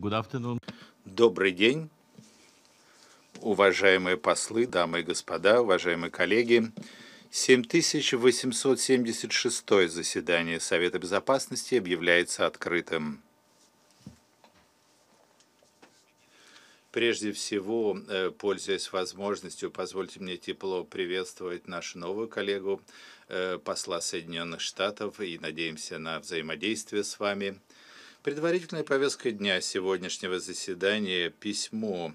Good afternoon. Добрый день, уважаемые послы, дамы и господа, уважаемые коллеги. 7876 заседание Совета Безопасности объявляется открытым. Прежде всего, э, пользуясь возможностью, позвольте мне тепло приветствовать нашу новую коллегу, э, посла Соединенных Штатов, и надеемся на взаимодействие с вами – Предварительная повестка дня сегодняшнего заседания – письмо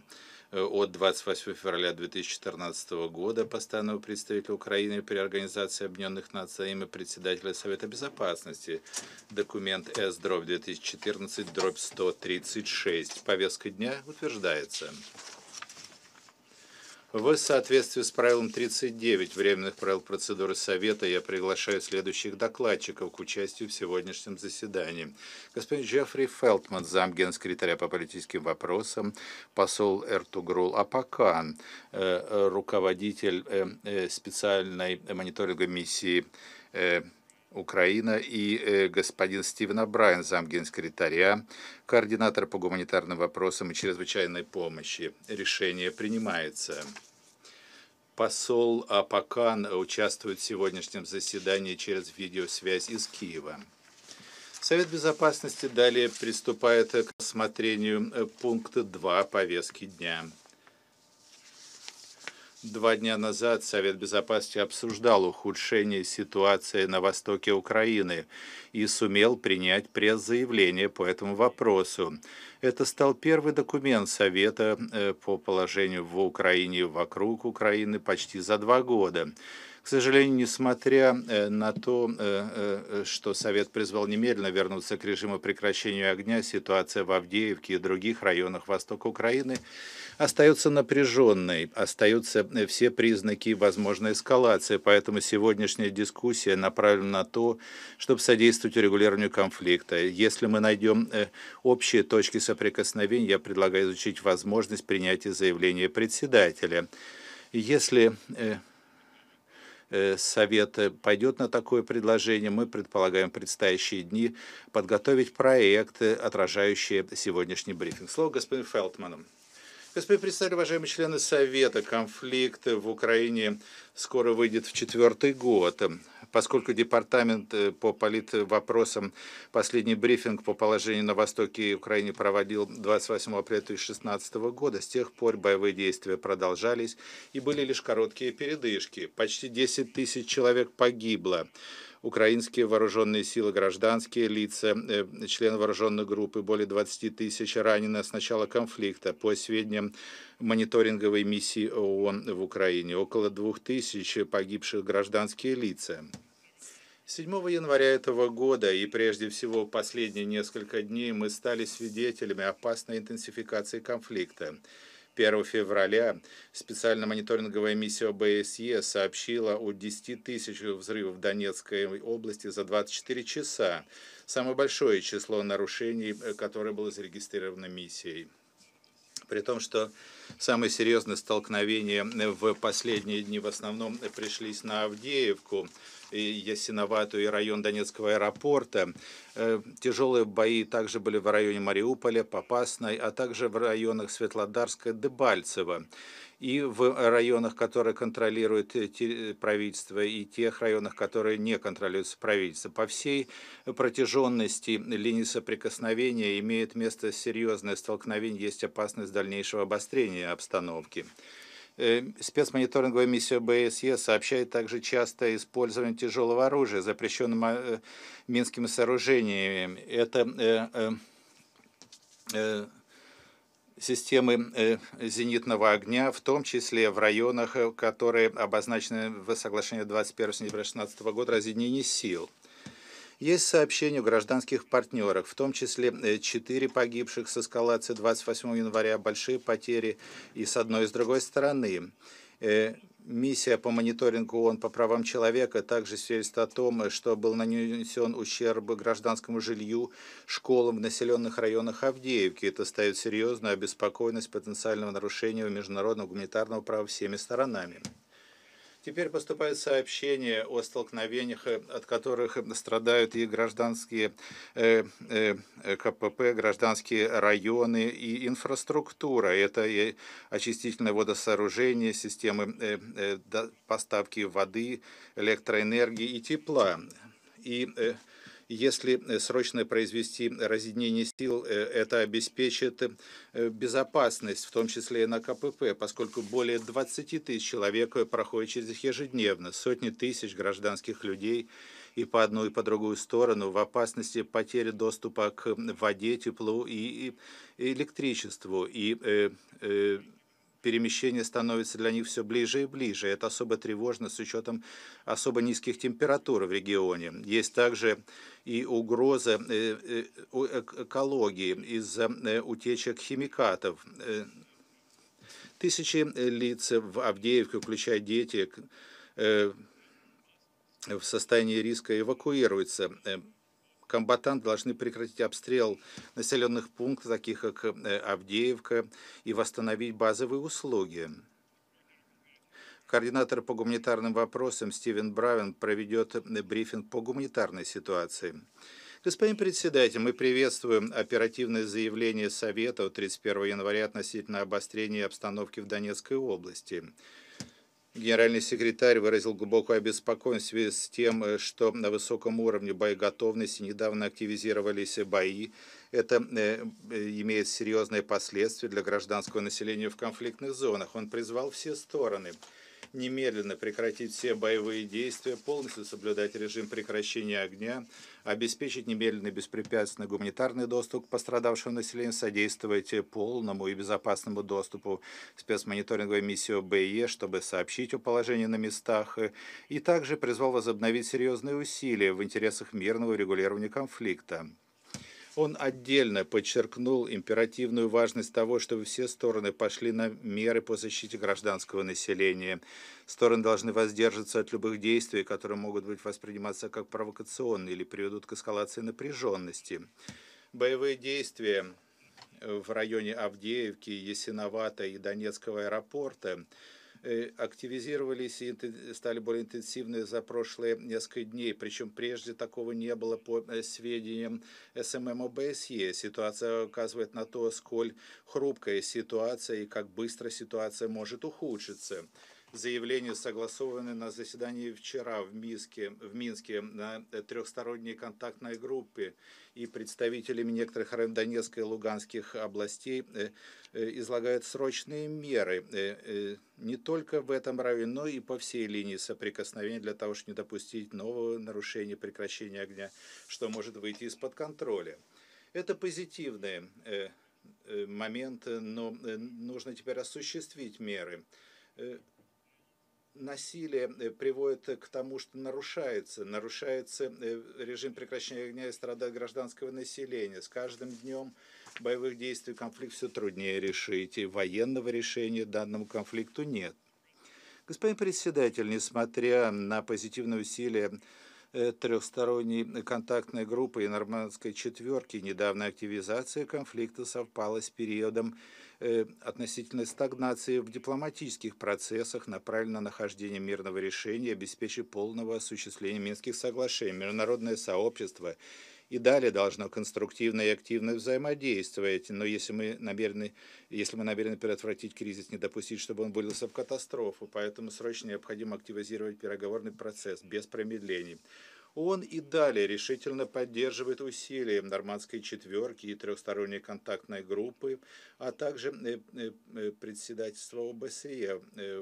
э, от 28 февраля 2014 года постановленного представителя Украины при Организации Объединенных Наций и председателя Совета Безопасности, документ С-2014-136. Повестка дня утверждается. В соответствии с правилом 39 Временных правил процедуры Совета я приглашаю следующих докладчиков к участию в сегодняшнем заседании. Господин Джеффри Фелтман, зам генсекретаря по политическим вопросам, посол Эртугрул Апакан, э, э, руководитель э, специальной мониторинговой миссии Украина и э, господин Стивен Абрайан, замгенсекретаря, координатор по гуманитарным вопросам и чрезвычайной помощи. Решение принимается. Посол Апакан участвует в сегодняшнем заседании через видеосвязь из Киева. Совет Безопасности далее приступает к рассмотрению э, пункта 2 повестки дня. Два дня назад Совет Безопасности обсуждал ухудшение ситуации на востоке Украины и сумел принять пресс-заявление по этому вопросу. Это стал первый документ Совета э, по положению в Украине вокруг Украины почти за два года. К сожалению, несмотря э, на то, э, э, что Совет призвал немедленно вернуться к режиму прекращения огня, ситуация в Авдеевке и других районах Востока Украины остается напряженной, остаются все признаки возможной эскалации, поэтому сегодняшняя дискуссия направлена на то, чтобы содействовать урегулированию конфликта. Если мы найдем общие точки соприкосновения, я предлагаю изучить возможность принятия заявления председателя. Если Э, Совет пойдет на такое предложение, мы предполагаем в предстоящие дни подготовить проекты, отражающие сегодняшний брифинг. Слово господину Фелтману. Господин представитель, уважаемые члены Совета, конфликт в Украине скоро выйдет в четвертый год. Поскольку департамент э, по политвопросам последний брифинг по положению на Востоке Украины проводил 28 апреля 2016 года, с тех пор боевые действия продолжались и были лишь короткие передышки. Почти 10 тысяч человек погибло украинские вооруженные силы, гражданские лица, э, члены вооруженной группы, более 20 тысяч ранено с начала конфликта, по сведениям мониторинговой миссии ООН в Украине, около 2000 погибших гражданские лица. 7 января этого года и прежде всего последние несколько дней мы стали свидетелями опасной интенсификации конфликта. 1 февраля специальная мониторинговая миссия ОБСЕ сообщила о 10 тысячах взрывов в Донецкой области за 24 часа. Самое большое число нарушений, э, которое было зарегистрировано миссией. При том, что Самые серьезные столкновения в последние дни в основном пришлись на Авдеевку. Ясиновату и район Донецкого аэропорта. Э, тяжелые бои также были в районе Мариуполя, Попасной, а также в районах Светлодарска и Дебальцево. И в районах, которые контролирует э, э, правительство, и тех районах, которые не контролируются правительство. По всей протяженности линии соприкосновения имеет место серьезное столкновение, есть опасность дальнейшего обострения изменения обстановки. Э, спецмониторинговая миссия БСЕ сообщает также частое использование тяжелого оружия, запрещенного э, минскими сооружениями. Это э, системы зенитного огня, в том числе в районах, которые обозначены в соглашении 21 сентября 2016 года о сил. Есть сообщения у гражданских партнеров, в том числе 4 э, погибших с эскалации 28 января, большие потери и с одной и с другой стороны. Э, миссия по мониторингу ООН по правам человека также свидетельствует о том, что был нанесен ущерб гражданскому жилью, школам в населенных районах Авдеевки. Это ставит серьезную обеспокоенность потенциального нарушения международного гуманитарного права всеми сторонами. Теперь поступают сообщения о столкновениях, от которых страдают и гражданские э, э, э, КПП, гражданские районы и инфраструктура. Это и очистительное водосооружение, системы поставки воды, электроэнергии и тепла. И если э, срочно произвести разъединение сил, э, это обеспечит э, безопасность, в том числе и на КПП, поскольку более 20 тысяч человек проходит через их ежедневно, сотни тысяч гражданских людей и по одну, и по другую сторону в опасности потери доступа к воде, теплу и электричеству. И э, э, Перемещение становится для них все ближе и ближе. Это особо тревожно с учетом особо низких температур в регионе. Есть также и угроза э, э, э, экологии из-за утечек химикатов. Тысячи лиц в Авдеевке, включая дети, в состоянии риска эвакуируются. Комбатанты должны прекратить обстрел населенных пунктов, таких как э, Авдеевка, и восстановить базовые услуги. Координатор по гуманитарным вопросам Стивен Бравен проведет э, брифинг по гуманитарной ситуации. Господин председатель, мы приветствуем оперативное заявление Совета 31 января относительно обострения обстановки в Донецкой области. Генеральный секретарь выразил глубокую обеспокоенность в связи с тем, э, что на высоком уровне боеготовности недавно активизировались бои. Это э, э, имеет серьезные последствия для гражданского населения в конфликтных зонах. Он призвал все стороны – немедленно прекратить все боевые действия, полностью соблюдать режим прекращения огня, обеспечить немедленный беспрепятственный гуманитарный доступ к пострадавшему населению, содействовать полному и безопасному доступу спецмониторинговой миссии ОБЕ, чтобы сообщить о положении на местах, и также призвал возобновить серьезные усилия в интересах мирного регулирования конфликта. Он отдельно подчеркнул императивную важность того, чтобы все стороны пошли на меры по защите гражданского населения. Стороны должны воздерживаться от любых действий, которые могут быть восприниматься как провокационные или приведут к эскалации напряженности. Боевые действия в районе Авдеевки, Ясиновата и Донецкого аэропорта – Э, активизировались и стали более интенсивны за прошлые несколько дней. Причем прежде такого не было по э, сведениям СММ эм эм ОБСЕ. Ситуация указывает на то, сколь хрупкая ситуация и как быстро ситуация может ухудшиться. Заявления согласованы на заседании вчера в Минске, в Минске на трехсторонней контактной группе и представителями некоторых Донецкой и Луганских областей э, Э, излагают срочные меры э, э, не только в этом районе, но и по всей линии соприкосновения для того, чтобы не допустить нового нарушения прекращения огня, что может выйти из-под контроля. Это позитивные момент, но нужно теперь осуществить меры. Насилие приводит к тому, что нарушается, нарушается режим прекращения огня и страдает гражданского населения. С каждым днем боевых действий конфликт все труднее решить, и военного решения данному конфликту нет. Господин председатель, несмотря на позитивные усилия э, трехсторонней контактной группы и нормандской четверки, недавняя активизация конфликта совпала с периодом э, относительной стагнации в дипломатических процессах, направленной на нахождение мирного решения, обеспечив полного осуществления Минских соглашений. Международное сообщество – и далее должно конструктивно и активно взаимодействовать. Но если мы намерены, если мы намерены предотвратить кризис, не допустить, чтобы он вылился в катастрофу, поэтому срочно необходимо активизировать переговорный процесс без промедлений. Он и далее решительно поддерживает усилия нормандской четверки и трехсторонней контактной группы а также э, э, э, председательство ОБСЕ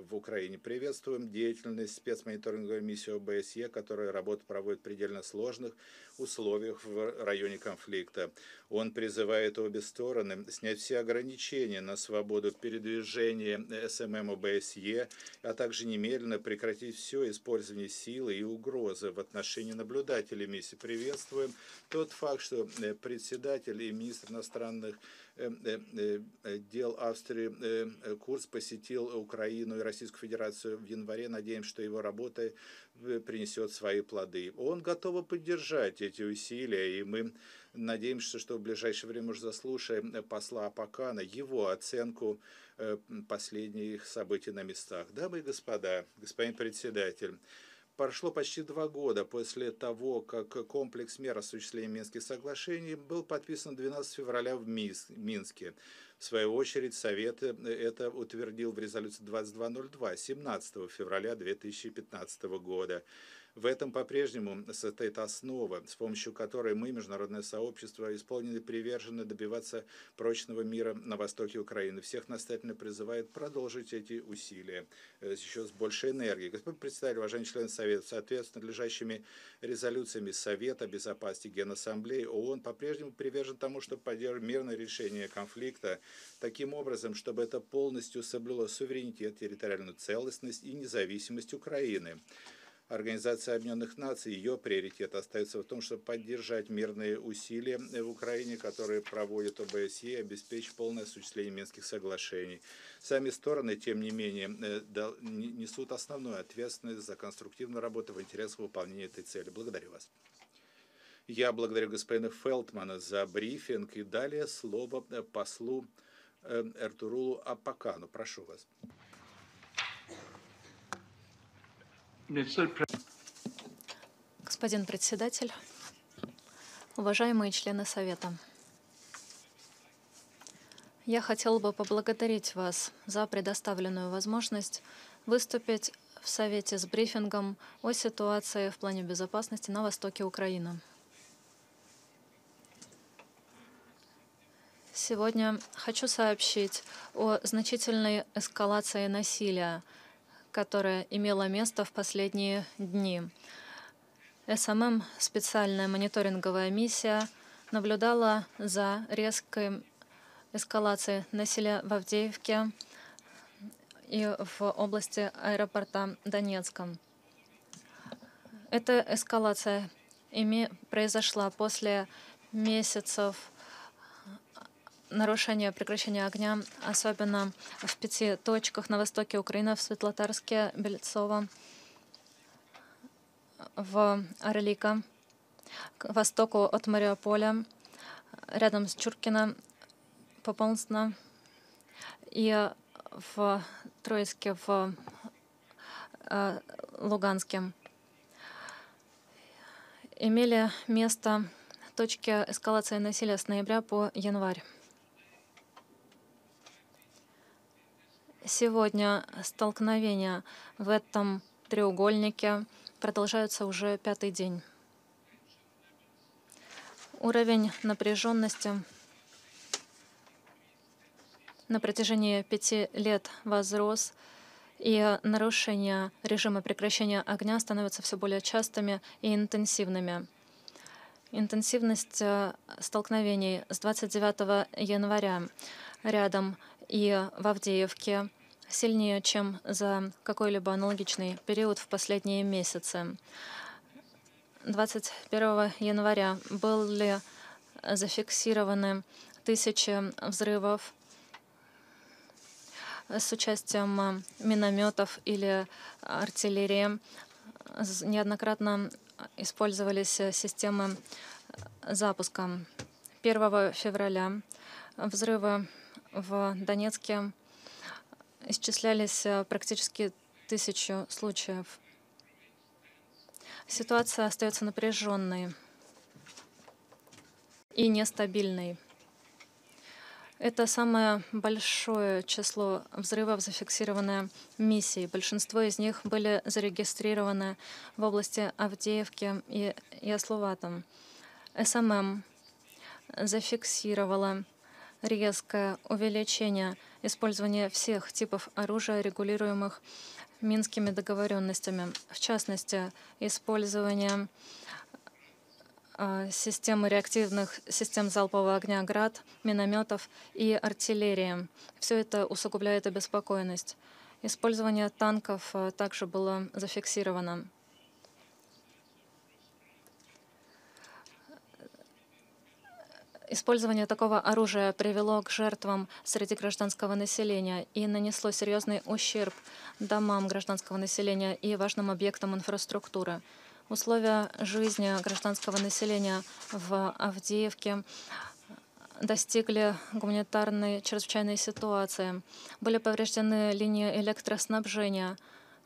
в Украине. Приветствуем деятельность спецмониторинговой миссии ОБСЕ, которая работу проводит в предельно сложных условиях в районе конфликта. Он призывает обе стороны снять все ограничения на свободу передвижения СММ ОБСЕ, а также немедленно прекратить все использование силы и угрозы в отношении наблюдателей миссии. Приветствуем тот факт, что председатель и министр иностранных Э, э, э, дел Австрии Курц посетил Украину и Российскую Федерацию в январе. Надеемся, что его работа принесет свои плоды. Он готов поддержать эти усилия, и мы надеемся, что в ближайшее время уже заслушаем посла Апакана, его оценку последних событий на местах. Дамы и господа, господин председатель, Прошло почти два года после того, как комплекс мер осуществления Минских соглашений был подписан 12 февраля в Минске. В свою очередь, Совет э, это утвердил в резолюции 2202 17 февраля 2015 года. В этом по-прежнему состоит основа, с помощью которой мы, международное сообщество, исполнены привержены добиваться прочного мира на востоке Украины. Всех настоятельно призывает продолжить эти усилия э, еще с большей энергией. Господин председатель, уважаемые члены Совета, соответственно, надлежащими резолюциями Совета Безопасности Генассамблеи ООН по-прежнему привержен тому, чтобы поддерживать мирное решение конфликта таким образом, чтобы это полностью соблюло суверенитет, территориальную целостность и независимость Украины. Организации Объединенных Наций, ее приоритет остается в том, чтобы поддержать мирные усилия в Украине, которые проводит ОБСЕ, и обеспечить полное осуществление Минских соглашений. Сами стороны, тем не менее, э, несут основную ответственность за конструктивную работу в интересах выполнения этой цели. Благодарю вас. Я благодарю господина Фелтмана за брифинг и далее слово э, послу Эртурулу Апакану. Прошу вас. Господин председатель, уважаемые члены Совета, я хотел бы поблагодарить вас за предоставленную возможность выступить в Совете с брифингом о ситуации в плане безопасности на востоке Украины. Сегодня хочу сообщить о значительной эскалации насилия – которое имело место в последние дни. СММ, эм эм, специальная мониторинговая миссия, наблюдала за резкой эскалацией насилия в Авдеевке и в области аэропорта Донецком. Эта эскалация произошла после месяцев нарушение прекращения огня, особенно в пяти точках на востоке Украины, в Светлотарске, Бельцово, в Орлика, к востоку от Мариуполя, рядом с Чуркино, Пополнственно и в Троицке, в э, Луганске. Имели место точки эскалации насилия с ноября по январь. Сегодня столкновения в этом треугольнике продолжаются уже пятый день. Уровень напряженности на протяжении пяти лет возрос, и нарушения режима прекращения огня становятся все более частыми и интенсивными. Интенсивность э, столкновений с 29 января рядом и в Авдеевке сильнее, чем за какой-либо аналогичный период в последние месяцы. 21 января были зафиксированы тысячи взрывов с участием минометов или артиллерии. Неоднократно использовались системы запуска. 1 февраля взрывы в Донецке исчислялись э, практически тысячу случаев. Ситуация остается напряженной и нестабильной. Это самое большое число взрывов, зафиксированное миссией. Большинство из них были зарегистрированы в области Авдеевки и Ясловатом. СММ эм эм зафиксировала резкое увеличение использования всех типов оружия, регулируемых Минскими договоренностями. В частности, использование а, системы реактивных систем залпового огня «Град», минометов и артиллерии. Все это усугубляет обеспокоенность. Использование танков а, также было зафиксировано. Использование такого оружия привело к жертвам среди гражданского населения и нанесло серьезный ущерб домам гражданского населения и важным объектам инфраструктуры. Условия жизни гражданского населения в Авдеевке достигли гуманитарной чрезвычайной ситуации. Были повреждены линии электроснабжения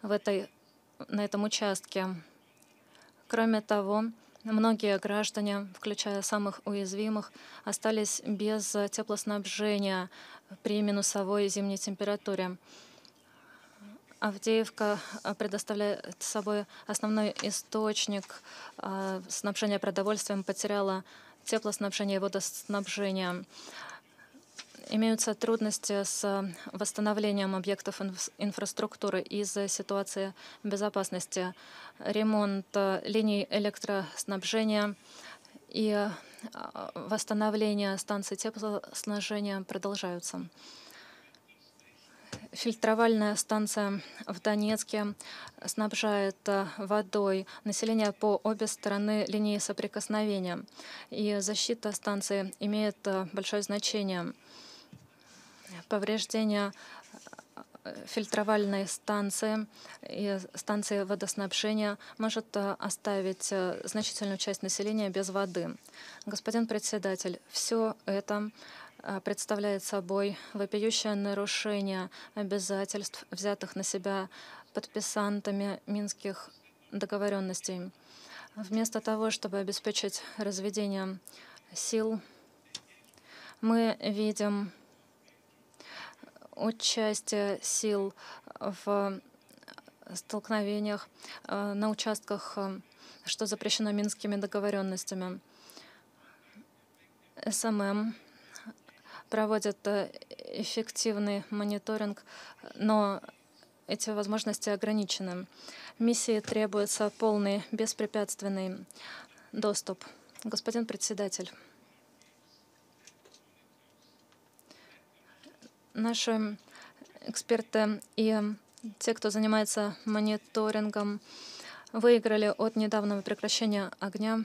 в этой, на этом участке. Кроме того, Многие граждане, включая самых уязвимых, остались без теплоснабжения при минусовой зимней температуре. Авдеевка э, предоставляет собой основной источник э, снабжения продовольствием, потеряла теплоснабжение и водоснабжение имеются трудности с восстановлением объектов инфраструктуры из-за ситуации безопасности, ремонт э, линий электроснабжения и э, восстановление станций теплоснабжения продолжаются. Фильтровальная станция в Донецке снабжает э, водой население по обе стороны линии соприкосновения, и защита станции имеет большое значение повреждения э, фильтровальной станции и станции водоснабжения может э, оставить э, значительную часть населения без воды. Господин председатель, все это представляет собой вопиющее нарушение обязательств, взятых на себя подписантами минских договоренностей. Вместо того, чтобы обеспечить разведение сил, мы видим участие сил э, в э, столкновениях э, на участках, что запрещено минскими договоренностями. СММ проводит эффективный мониторинг, но эти возможности ограничены. Миссии требуется полный, беспрепятственный доступ. Господин председатель. Наши эксперты и те, кто занимается мониторингом, выиграли от недавнего прекращения огня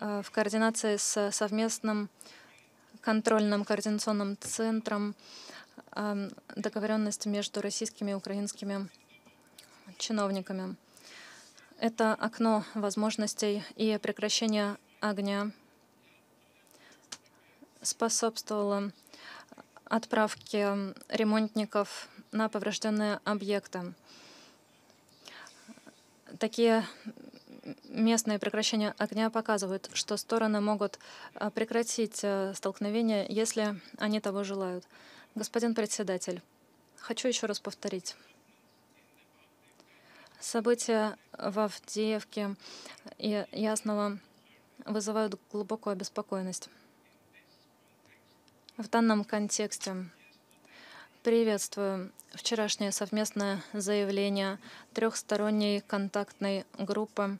э, в координации с совместным контрольным координационным центром эм, договоренности между российскими и украинскими чиновниками. Это окно возможностей и прекращение огня способствовало отправки ремонтников на поврежденные объекты. Такие местные прекращения огня показывают, что стороны могут э, прекратить э, столкновение, если они того желают. Господин председатель, хочу еще раз повторить. События в Авдеевке и э, Ясного вызывают глубокую обеспокоенность. В данном контексте приветствую вчерашнее совместное заявление трехсторонней контактной группы,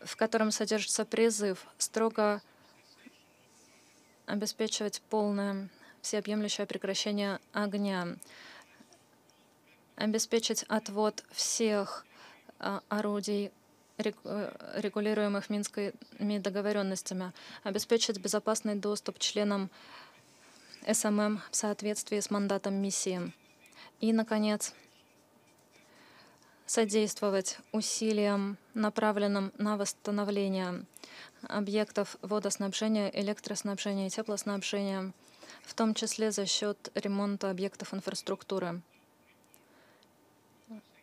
в котором содержится призыв строго обеспечивать полное всеобъемлющее прекращение огня, обеспечить отвод всех а, орудий Э, регулируемых Минскими договоренностями, обеспечить безопасный доступ членам СММ в соответствии с мандатом миссии. И, наконец, содействовать усилиям, направленным на восстановление объектов водоснабжения, электроснабжения и теплоснабжения, в том числе за счет ремонта объектов инфраструктуры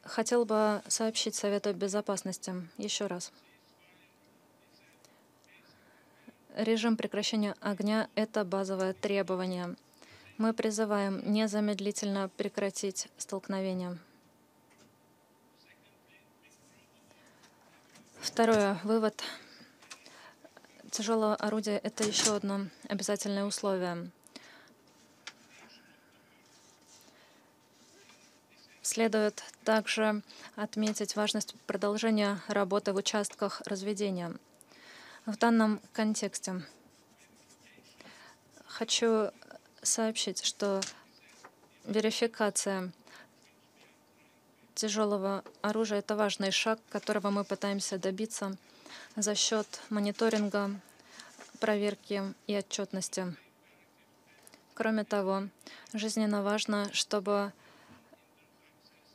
хотел бы сообщить Совету Безопасности еще раз. Режим прекращения огня — это базовое требование. Мы призываем незамедлительно прекратить столкновение. Второе. Вывод. тяжелого орудия – это еще одно обязательное условие. Следует также отметить важность продолжения работы в участках разведения. В данном контексте хочу сообщить, что верификация тяжелого оружия — это важный шаг, которого мы пытаемся добиться за счет мониторинга, проверки и отчетности. Кроме того, жизненно важно, чтобы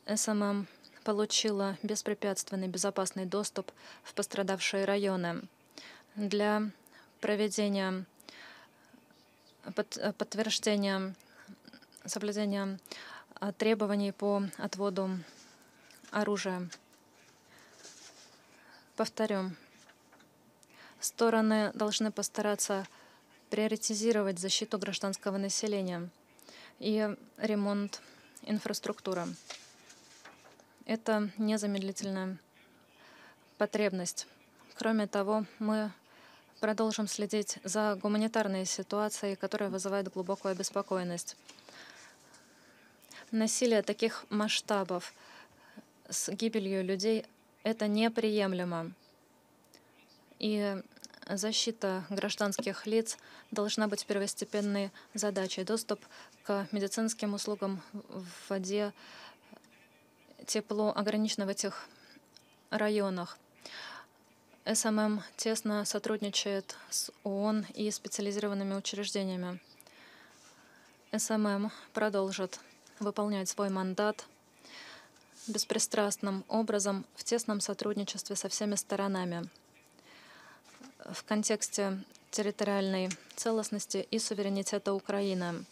СММ получила беспрепятственный безопасный доступ в пострадавшие районы. Для проведения под, подтверждения соблюдения а, требований по отводу оружия. Повторю, стороны должны постараться приоритизировать защиту гражданского населения и ремонт инфраструктуры это незамедлительная потребность. Кроме того, мы продолжим следить за гуманитарной ситуацией, которая вызывает глубокую обеспокоенность. Насилие таких масштабов с гибелью людей — это неприемлемо. И защита гражданских лиц должна быть первостепенной задачей. Доступ к медицинским услугам в воде, тепло ограничено в этих районах. СММ эм эм тесно сотрудничает с ООН и специализированными учреждениями. СММ эм продолжит выполнять свой мандат беспристрастным образом в тесном сотрудничестве со всеми сторонами в контексте территориальной целостности и суверенитета Украины.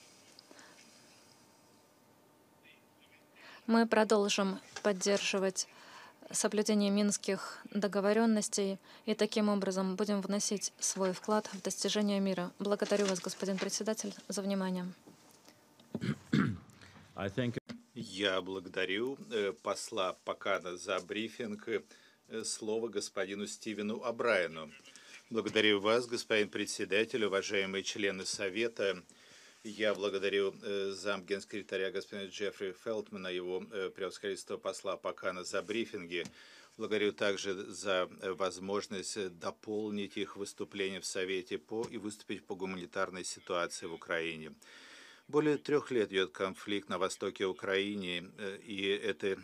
Мы продолжим поддерживать соблюдение минских договоренностей и таким образом будем вносить свой вклад в достижение мира. Благодарю вас, господин председатель, за внимание. Я благодарю э, посла Пакана за брифинг. Э, слово господину Стивену Абрайану. Благодарю вас, господин председатель, уважаемые члены Совета. Я благодарю э, зам генсекретаря господина Джеффри Фелтмана, его э, превосходительство посла Пакана за брифинги. Благодарю также за э, возможность дополнить их выступление в Совете по и выступить по гуманитарной ситуации в Украине. Более трех лет идет конфликт на востоке Украины, и это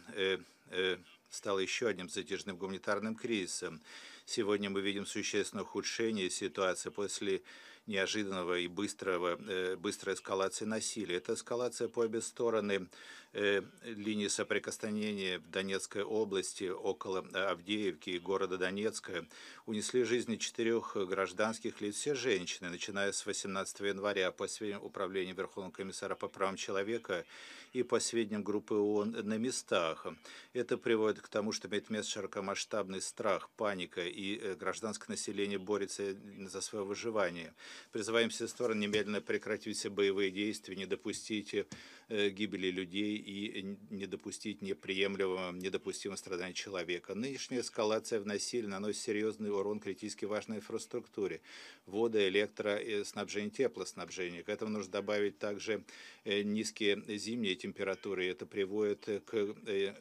стало еще одним затяжным гуманитарным кризисом. Сегодня мы видим существенное ухудшение ситуации после неожиданного и быстрого, э, быстрой эскалации насилия. Это эскалация по обе стороны Э, линии соприкосновения в Донецкой области около э, Авдеевки и города Донецка унесли жизни четырех гражданских лиц, все женщины, начиная с 18 января а по сведениям Управления Верховного комиссара по правам человека и по сведениям группы ООН на местах. Это приводит к тому, что имеет место широкомасштабный страх, паника, и э, гражданское население борется за свое выживание. Призываем все стороны немедленно прекратить все боевые действия, не допустите Э, гибели людей и не допустить неприемлемого, недопустимого страдания человека. Нынешняя эскалация в насилии наносит серьезный урон критически важной инфраструктуре – вода, электро, э, снабжение, теплоснабжение. К этому нужно добавить также э, низкие зимние температуры. Это приводит к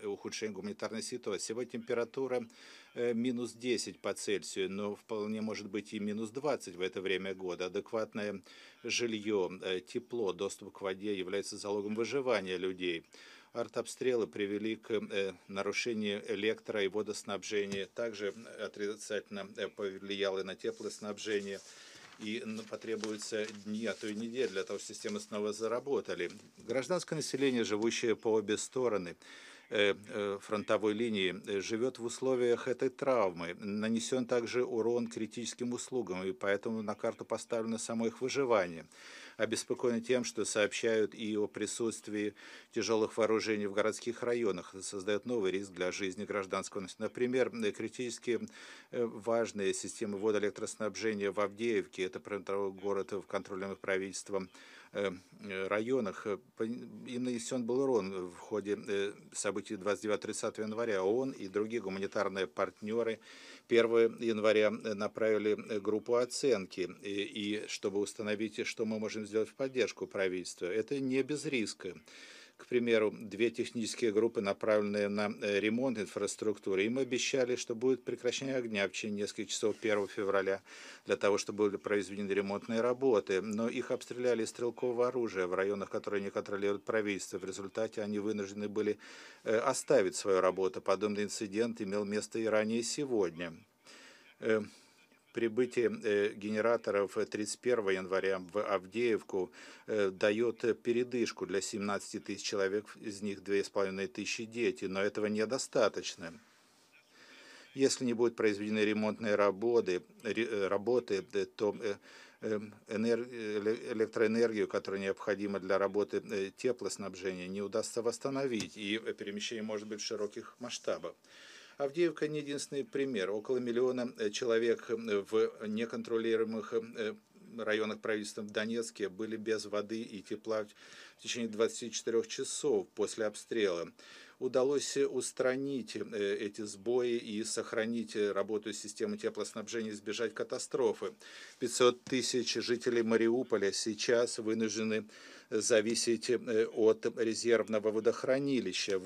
ухудшению гуманитарной ситуации. Сегодня температура Э, минус 10 по Цельсию, но вполне может быть и минус 20 в это время года. Адекватное жилье, э, тепло, доступ к воде является залогом выживания людей. Артобстрелы привели к э, нарушению электро- и водоснабжения. Также отрицательно повлияло на теплоснабжение и потребуются дни, а то и недели для того, чтобы системы снова заработали. Гражданское население, живущее по обе стороны, Э, э, фронтовой линии, э, живет в условиях этой травмы. Нанесен также урон критическим услугам, и поэтому на карту поставлено само их выживание. Обеспокоены тем, что сообщают и о присутствии тяжелых вооружений в городских районах. Это создает новый риск для жизни гражданского населения. Например, критически важные системы водоэлектроснабжения в Авдеевке, это прифронтовой город в контрольном правительством, Э, районах э, и нанесен был урон в ходе э, событий 29-30 января. ООН и другие гуманитарные партнеры 1 января направили группу оценки, и, и чтобы установить, что мы можем сделать в поддержку правительства. Это не без риска к примеру, две технические группы, направленные на э, ремонт инфраструктуры. Им обещали, что будет прекращение огня в течение нескольких часов 1 февраля для того, чтобы были произведены ремонтные работы. Но их обстреляли из стрелкового оружия в районах, которые не контролируют правительство. В результате они вынуждены были э, оставить свою работу. Подобный инцидент имел место и ранее сегодня. Э, прибытие э, генераторов 31 э, января в Авдеевку э, дает передышку для 17 тысяч человек, из них 2,5 тысячи дети, но этого недостаточно. Если не будут произведены ремонтные работы, работы то эм, электроэнергию, которая необходима для работы теплоснабжения, не удастся восстановить, и перемещение может быть в широких масштабах. Авдеевка не единственный пример. Около миллиона э, человек э, в неконтролируемых э, районах правительства в Донецке были без воды и тепла в течение 24 часов после обстрела. Удалось устранить эти сбои и сохранить работу системы теплоснабжения, избежать катастрофы. 500 тысяч жителей Мариуполя сейчас вынуждены зависеть от резервного водохранилища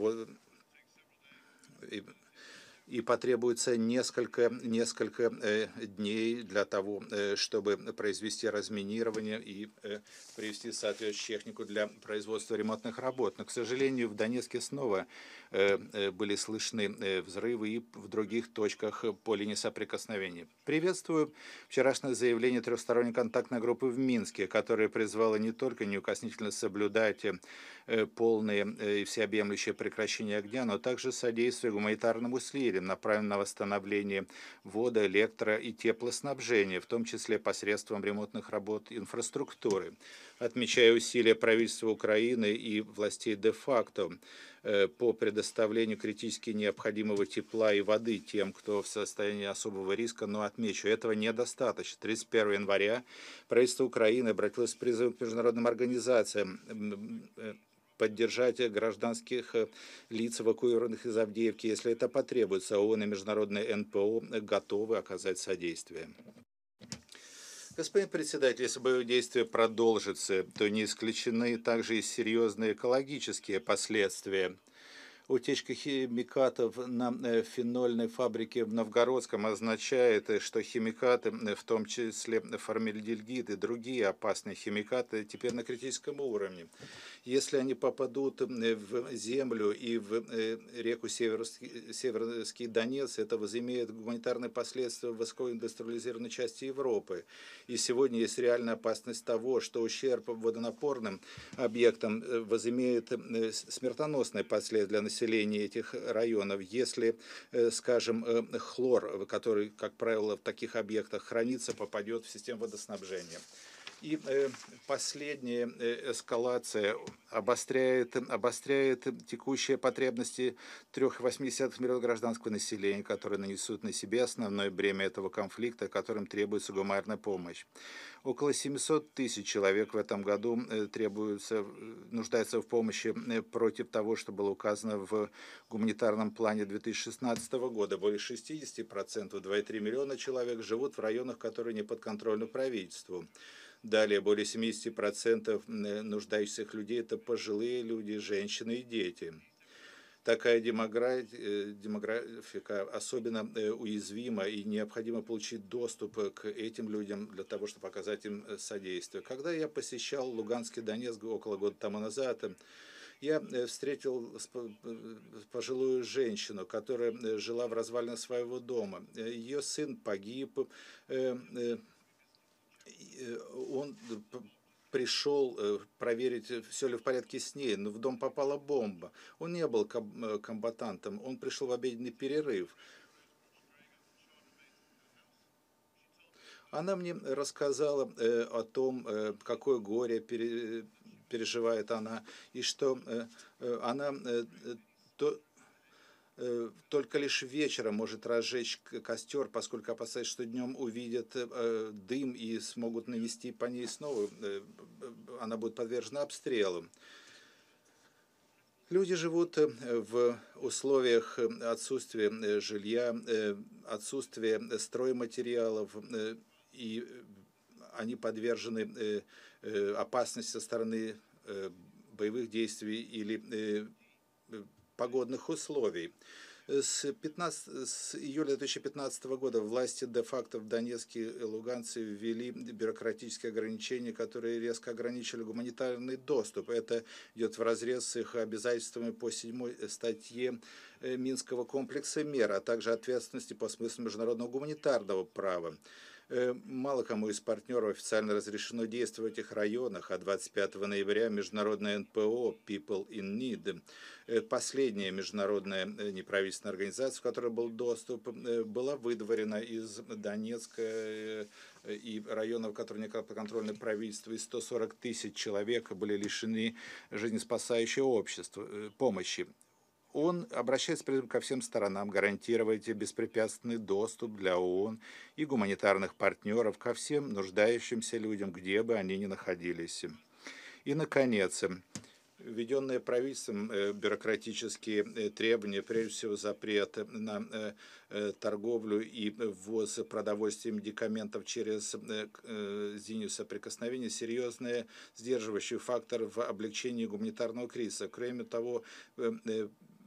и потребуется несколько, несколько э, дней для того, э, чтобы произвести разминирование и э, привести соответствующую технику для производства ремонтных работ. Но, к сожалению, в Донецке снова Э, э, были слышны э, взрывы и в других точках по линии соприкосновения. Приветствую вчерашнее заявление трехсторонней контактной группы в Минске, которая призвала не только неукоснительно соблюдать полное и всеобъемлющее прекращение огня, но также содействие гуманитарным усилиям, направленным на восстановление вода, электро и теплоснабжения, в том числе посредством ремонтных работ инфраструктуры отмечая усилия правительства Украины и властей де-факто э, по предоставлению критически необходимого тепла и воды тем, кто в состоянии особого риска, но отмечу, этого недостаточно. 31 января правительство Украины обратилось с призывом к международным организациям э, поддержать гражданских э, лиц, эвакуированных из Авдеевки. Если это потребуется, ООН и международные НПО готовы оказать содействие. Господин председатель, если бы действие продолжится, то не исключены также и серьезные экологические последствия утечка химикатов на э, фенольной фабрике в Новгородском означает, э, что химикаты, э, в том числе формальдегид и другие опасные химикаты, теперь на критическом уровне. Если они попадут в землю и в реку Северский, Северский Донец, это возымеет гуманитарные последствия в высокоиндустриализированной части Европы. И сегодня есть реальная опасность того, что ущерб водонапорным объектам возымеет смертоносные последствия для населения населения этих районов. Если, э, скажем, э, хлор, который, как правило, в таких объектах хранится, попадет в систему водоснабжения. И э, последняя э, эскалация обостряет, обостряет текущие потребности 3,8 миллионов гражданского населения, которые нанесут на себе основное бремя этого конфликта, которым требуется гуманная помощь. Около 700 тысяч человек в этом году э, требуются, нуждаются в помощи против того, что было указано в гуманитарном плане 2016 года. Более 60%, 2,3 миллиона человек живут в районах, которые не подконтрольны правительству. Далее, более 70% э, нуждающихся людей – это пожилые люди, женщины и дети. Такая э, демографика особенно э, уязвима, и необходимо получить доступ к этим людям для того, чтобы оказать им содействие. Когда я посещал Луганский Донецк около года тому назад, я встретил пожилую женщину, которая жила в развалинах своего дома. Ее сын погиб, Э, он пришел э, проверить, э, все ли в порядке с ней, но в дом попала бомба. Он не был комбатантом, он пришел в обеденный перерыв. Она мне рассказала о том, какое горе переживает она, и что она то, Э, только лишь вечером может разжечь костер, поскольку опасается, что днем увидят э, дым и смогут навести по ней снова. Э, она будет подвержена обстрелу. Люди живут в условиях отсутствия жилья, отсутствия стройматериалов, и они подвержены опасности со стороны боевых действий или погодных условий. С, 15, с июля 2015 года власти де-факто в Донецке и Луганце ввели бюрократические ограничения, которые резко ограничили гуманитарный доступ. Это идет в разрез с их обязательствами по седьмой статье э, Минского комплекса мер, а также ответственности по смыслу международного гуманитарного права. Э, мало кому из партнеров официально разрешено действовать в этих районах, а 25 ноября международное НПО People in Need, э, последняя международная э, неправительственная организация, в которой был доступ, была выдворена из Донецка и районов, которые не подконтрольны правительству, и 140 тысяч человек были лишены жизнеспасающей общества, помощи он обращается при этом ко всем сторонам, гарантируйте беспрепятственный доступ для ООН и гуманитарных партнеров ко всем нуждающимся людям, где бы они ни находились. И, наконец, введенные правительством э, бюрократические э, требования, прежде всего запрет на э, торговлю и ввоз продовольствия и медикаментов через линию соприкосновения, серьезные сдерживающий фактор в облегчении гуманитарного кризиса. Кроме того,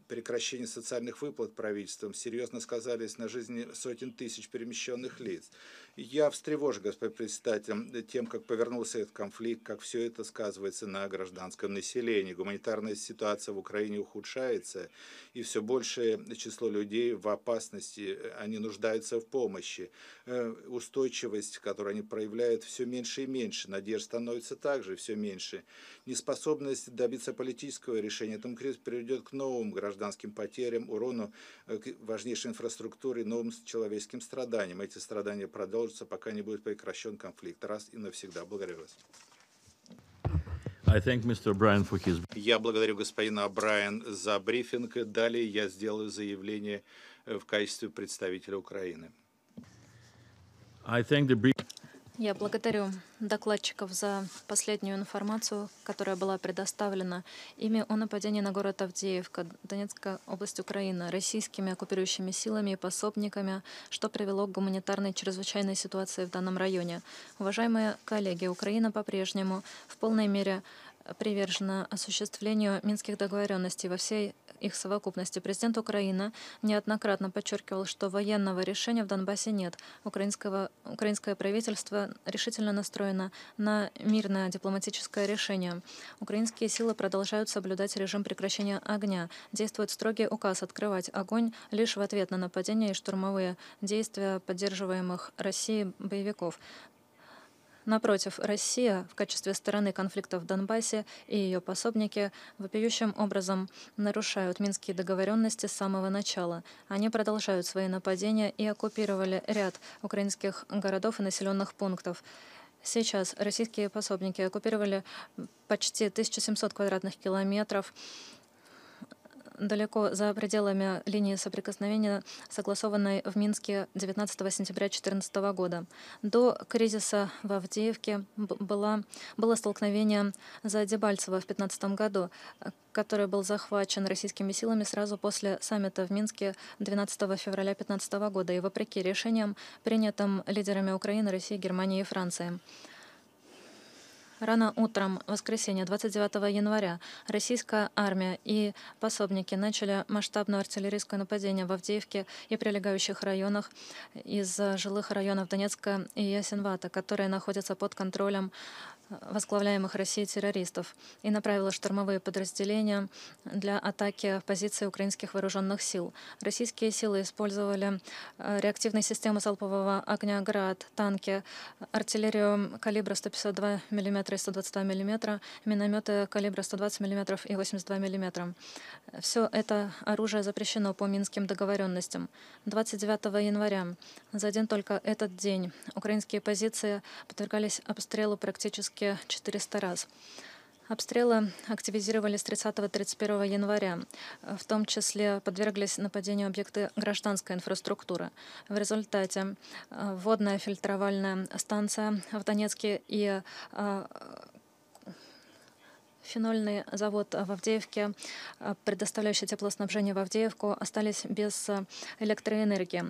прекращение социальных выплат правительством серьезно сказались на жизни сотен тысяч перемещенных лиц. Я встревожен, господин председатель, тем, как повернулся этот конфликт, как все это сказывается на гражданском населении. Гуманитарная ситуация в Украине ухудшается, и все большее число людей в опасности, они нуждаются в помощи. Э, устойчивость, которую они проявляют, все меньше и меньше. Надежд становится также все меньше. Неспособность добиться политического решения этому кризису приведет к новым гражданам гражданским потерям, урону э, важнейшей инфраструктуре, новым человеческим страданиям. Эти страдания продолжатся, пока не будет прекращен конфликт раз и навсегда. Благодарю вас. His... Я благодарю господина Брайан за брифинг. Далее я сделаю заявление э, в качестве представителя Украины. I think the brief... Я благодарю докладчиков за последнюю информацию, которая была предоставлена ими о нападении на город Авдеевка, Донецкая область Украины, российскими оккупирующими силами и пособниками, что привело к гуманитарной чрезвычайной ситуации в данном районе. Уважаемые коллеги, Украина по-прежнему в полной мере привержена осуществлению минских договоренностей во всей их совокупности. Президент Украины неоднократно подчеркивал, что военного решения в Донбассе нет. Украинского, украинское правительство решительно настроено на мирное дипломатическое решение. Украинские силы продолжают соблюдать режим прекращения огня. Действует строгий указ открывать огонь лишь в ответ на нападения и штурмовые действия поддерживаемых Россией боевиков. Напротив, Россия в качестве стороны конфликта в Донбассе и ее пособники вопиющим образом нарушают минские договоренности с самого начала. Они продолжают свои нападения и оккупировали ряд украинских городов и населенных пунктов. Сейчас российские пособники оккупировали почти 1700 квадратных километров далеко за пределами линии соприкосновения, согласованной в Минске 19 сентября 2014 года. До кризиса в Авдеевке было, было столкновение за Дебальцево в 2015 году, который был захвачен российскими силами сразу после саммита в Минске 12 февраля 2015 года и вопреки решениям, принятым лидерами Украины, России, Германии и Франции. Рано утром, воскресенья, 29 января, российская армия и пособники начали масштабное артиллерийское нападение в Авдеевке и прилегающих районах из жилых районов Донецка и Ясенвата, которые находятся под контролем возглавляемых Россией террористов и направила штурмовые подразделения для атаки позиции украинских вооруженных сил. Российские силы использовали э, реактивные системы залпового огня «Град», танки, артиллерию калибра 152 мм и 122 мм, минометы калибра 120 мм и 82 мм. Все это оружие запрещено по минским договоренностям. 29 января, за один только этот день, украинские позиции подвергались обстрелу практически практически 400 раз. Обстрелы активизировались с 30-31 января. В том числе подверглись нападению объекты гражданской инфраструктуры. В результате э, водная фильтровальная станция в Донецке и э, Фенольный завод в Авдеевке, э, предоставляющий теплоснабжение в Авдеевку, остались без э, электроэнергии.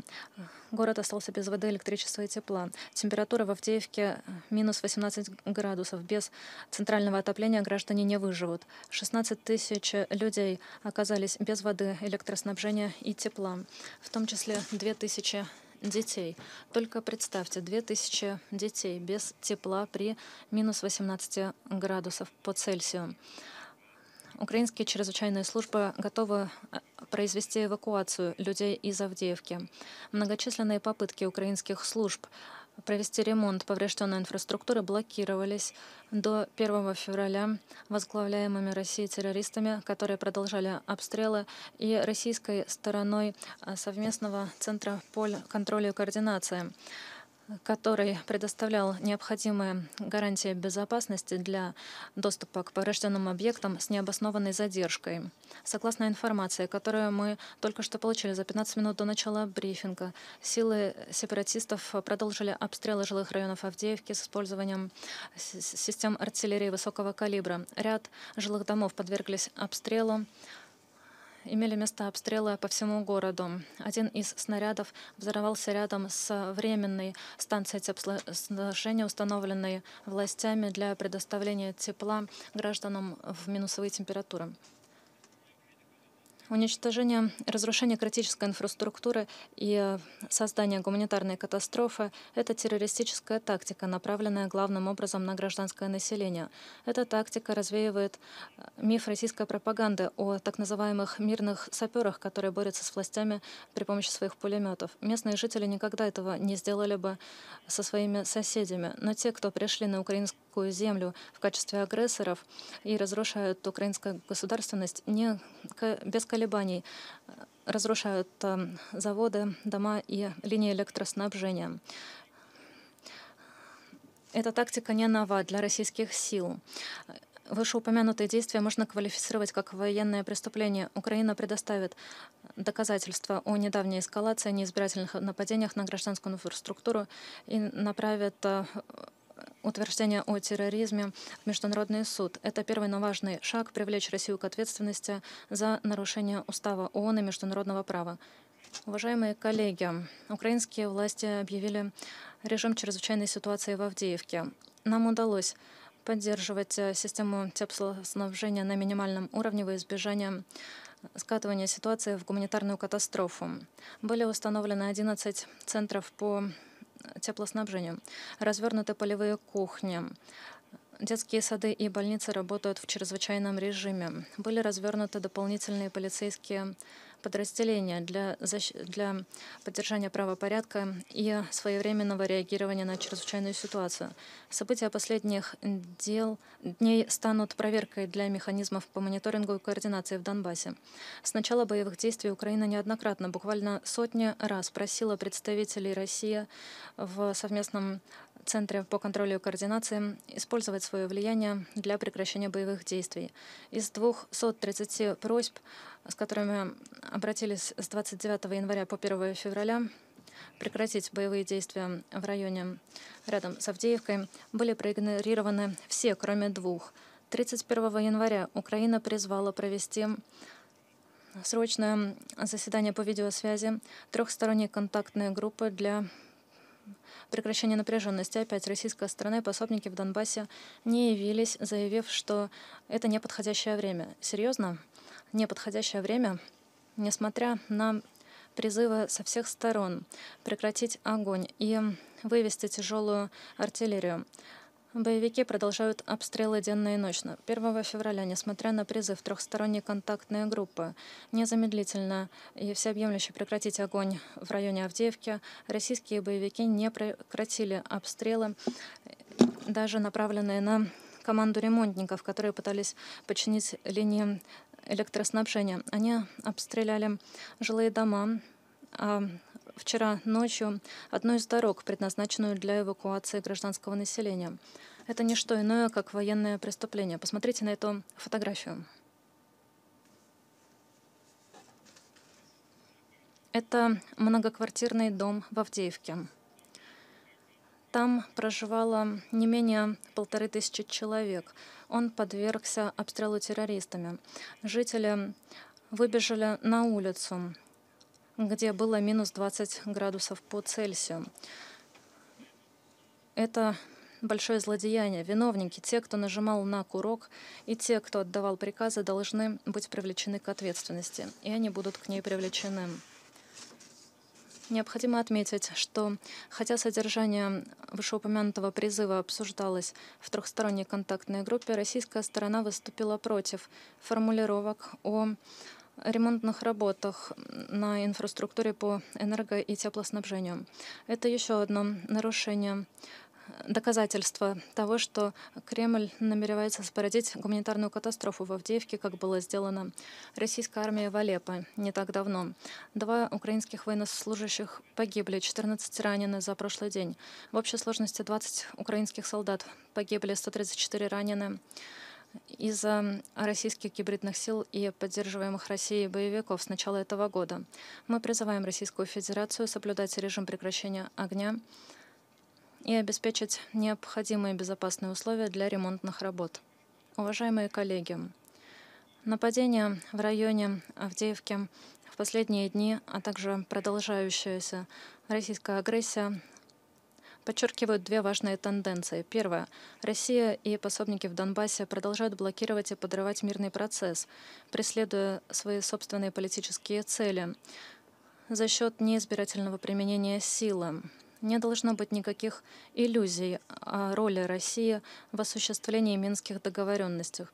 Город остался без воды, электричества и тепла. Температура в Авдеевке э, минус 18 градусов. Без центрального отопления граждане не выживут. 16 тысяч людей оказались без воды, электроснабжения и тепла, в том числе 2 тысячи детей. Только представьте, 2000 детей без тепла при минус 18 градусов по Цельсию. Украинские чрезвычайные службы готовы э, произвести эвакуацию людей из Авдеевки. Многочисленные попытки украинских служб провести ремонт поврежденной инфраструктуры блокировались до 1 февраля возглавляемыми Россией террористами, которые продолжали обстрелы, и российской стороной а, совместного Центра контроля и координации который предоставлял необходимые гарантии безопасности для доступа к поврежденным объектам с необоснованной задержкой. Согласно информации, которую мы только что получили за 15 минут до начала брифинга, силы сепаратистов продолжили обстрелы жилых районов Авдеевки с использованием систем артиллерии высокого калибра. Ряд жилых домов подверглись обстрелу имели место обстрелы по всему городу. Один из снарядов взорвался рядом с временной станцией теплоснабжения, установленной властями для предоставления тепла гражданам в минусовые температуры уничтожение, разрушение критической инфраструктуры и э, создание гуманитарной катастрофы — это террористическая тактика, направленная главным образом на гражданское население. Эта тактика развеивает э, миф российской пропаганды о так называемых мирных саперах, которые борются с властями при помощи своих пулеметов. Местные жители никогда этого не сделали бы со своими соседями, но те, кто пришли на украинскую русскую землю в качестве агрессоров и разрушают украинскую государственность не, без колебаний, разрушают э, заводы, дома и линии электроснабжения. Эта тактика не нова для российских сил. Вышеупомянутые действия можно квалифицировать как военное преступление. Украина предоставит доказательства о недавней эскалации неизбирательных нападениях на гражданскую инфраструктуру и направит э, утверждение о терроризме в Международный суд. Это первый, но важный шаг привлечь Россию к ответственности за нарушение Устава ООН и международного права. Уважаемые коллеги, украинские власти объявили режим чрезвычайной ситуации в Авдеевке. Нам удалось поддерживать э, систему теплоснабжения на минимальном уровне во избежание скатывания ситуации в гуманитарную катастрофу. Были установлены 11 центров по теплоснабжением, развернуты полевые кухни, Детские сады и больницы работают в чрезвычайном режиме. Были развернуты дополнительные полицейские подразделения для, защ... для поддержания правопорядка и своевременного реагирования на чрезвычайную ситуацию. События последних дел... дней станут проверкой для механизмов по мониторингу и координации в Донбассе. С начала боевых действий Украина неоднократно, буквально сотни раз, просила представителей России в совместном Центре по контролю и координации использовать свое влияние для прекращения боевых действий. Из 230 просьб, с которыми обратились с 29 января по 1 февраля, прекратить боевые действия в районе рядом с Авдеевкой, были проигнорированы все, кроме двух. 31 января Украина призвала провести срочное заседание по видеосвязи трехсторонней контактной группы для прекращения напряженности опять российская сторона и пособники в Донбассе не явились, заявив, что это неподходящее время. Серьезно, неподходящее время, несмотря на призывы со всех сторон прекратить огонь и вывести тяжелую артиллерию. Боевики продолжают обстрелы денно и ночно. 1 февраля, несмотря на призыв трехсторонней контактной группы, незамедлительно и всеобъемлюще прекратить огонь в районе Авдеевки, российские боевики не прекратили обстрелы, даже направленные на команду ремонтников, которые пытались починить линии электроснабжения. Они обстреляли жилые дома, а вчера ночью одну из дорог, предназначенную для эвакуации гражданского населения. Это не что иное, как военное преступление. Посмотрите на эту фотографию. Это многоквартирный дом в Авдеевке. Там проживало не менее полторы тысячи человек. Он подвергся обстрелу террористами. Жители выбежали на улицу где было минус 20 градусов по Цельсию. Это большое злодеяние. Виновники, те, кто нажимал на курок, и те, кто отдавал приказы, должны быть привлечены к ответственности, и они будут к ней привлечены. Необходимо отметить, что хотя содержание вышеупомянутого призыва обсуждалось в трехсторонней контактной группе, российская сторона выступила против формулировок о ремонтных работах на инфраструктуре по энерго- и теплоснабжению. Это еще одно нарушение доказательство того, что Кремль намеревается спородить гуманитарную катастрофу в Авдеевке, как было сделано российской армией в Алеппо не так давно. Два украинских военнослужащих погибли, 14 ранены за прошлый день. В общей сложности 20 украинских солдат погибли, 134 ранены из-за российских гибридных сил и поддерживаемых Россией боевиков с начала этого года. Мы призываем Российскую Федерацию соблюдать режим прекращения огня и обеспечить необходимые безопасные условия для ремонтных работ. Уважаемые коллеги, нападения в районе Авдеевки в последние дни, а также продолжающаяся российская агрессия подчеркивают две важные тенденции. Первое. Россия и пособники в Донбассе продолжают блокировать и подрывать мирный процесс, преследуя свои собственные политические цели за счет неизбирательного применения силы. Не должно быть никаких иллюзий о роли России в осуществлении минских договоренностей.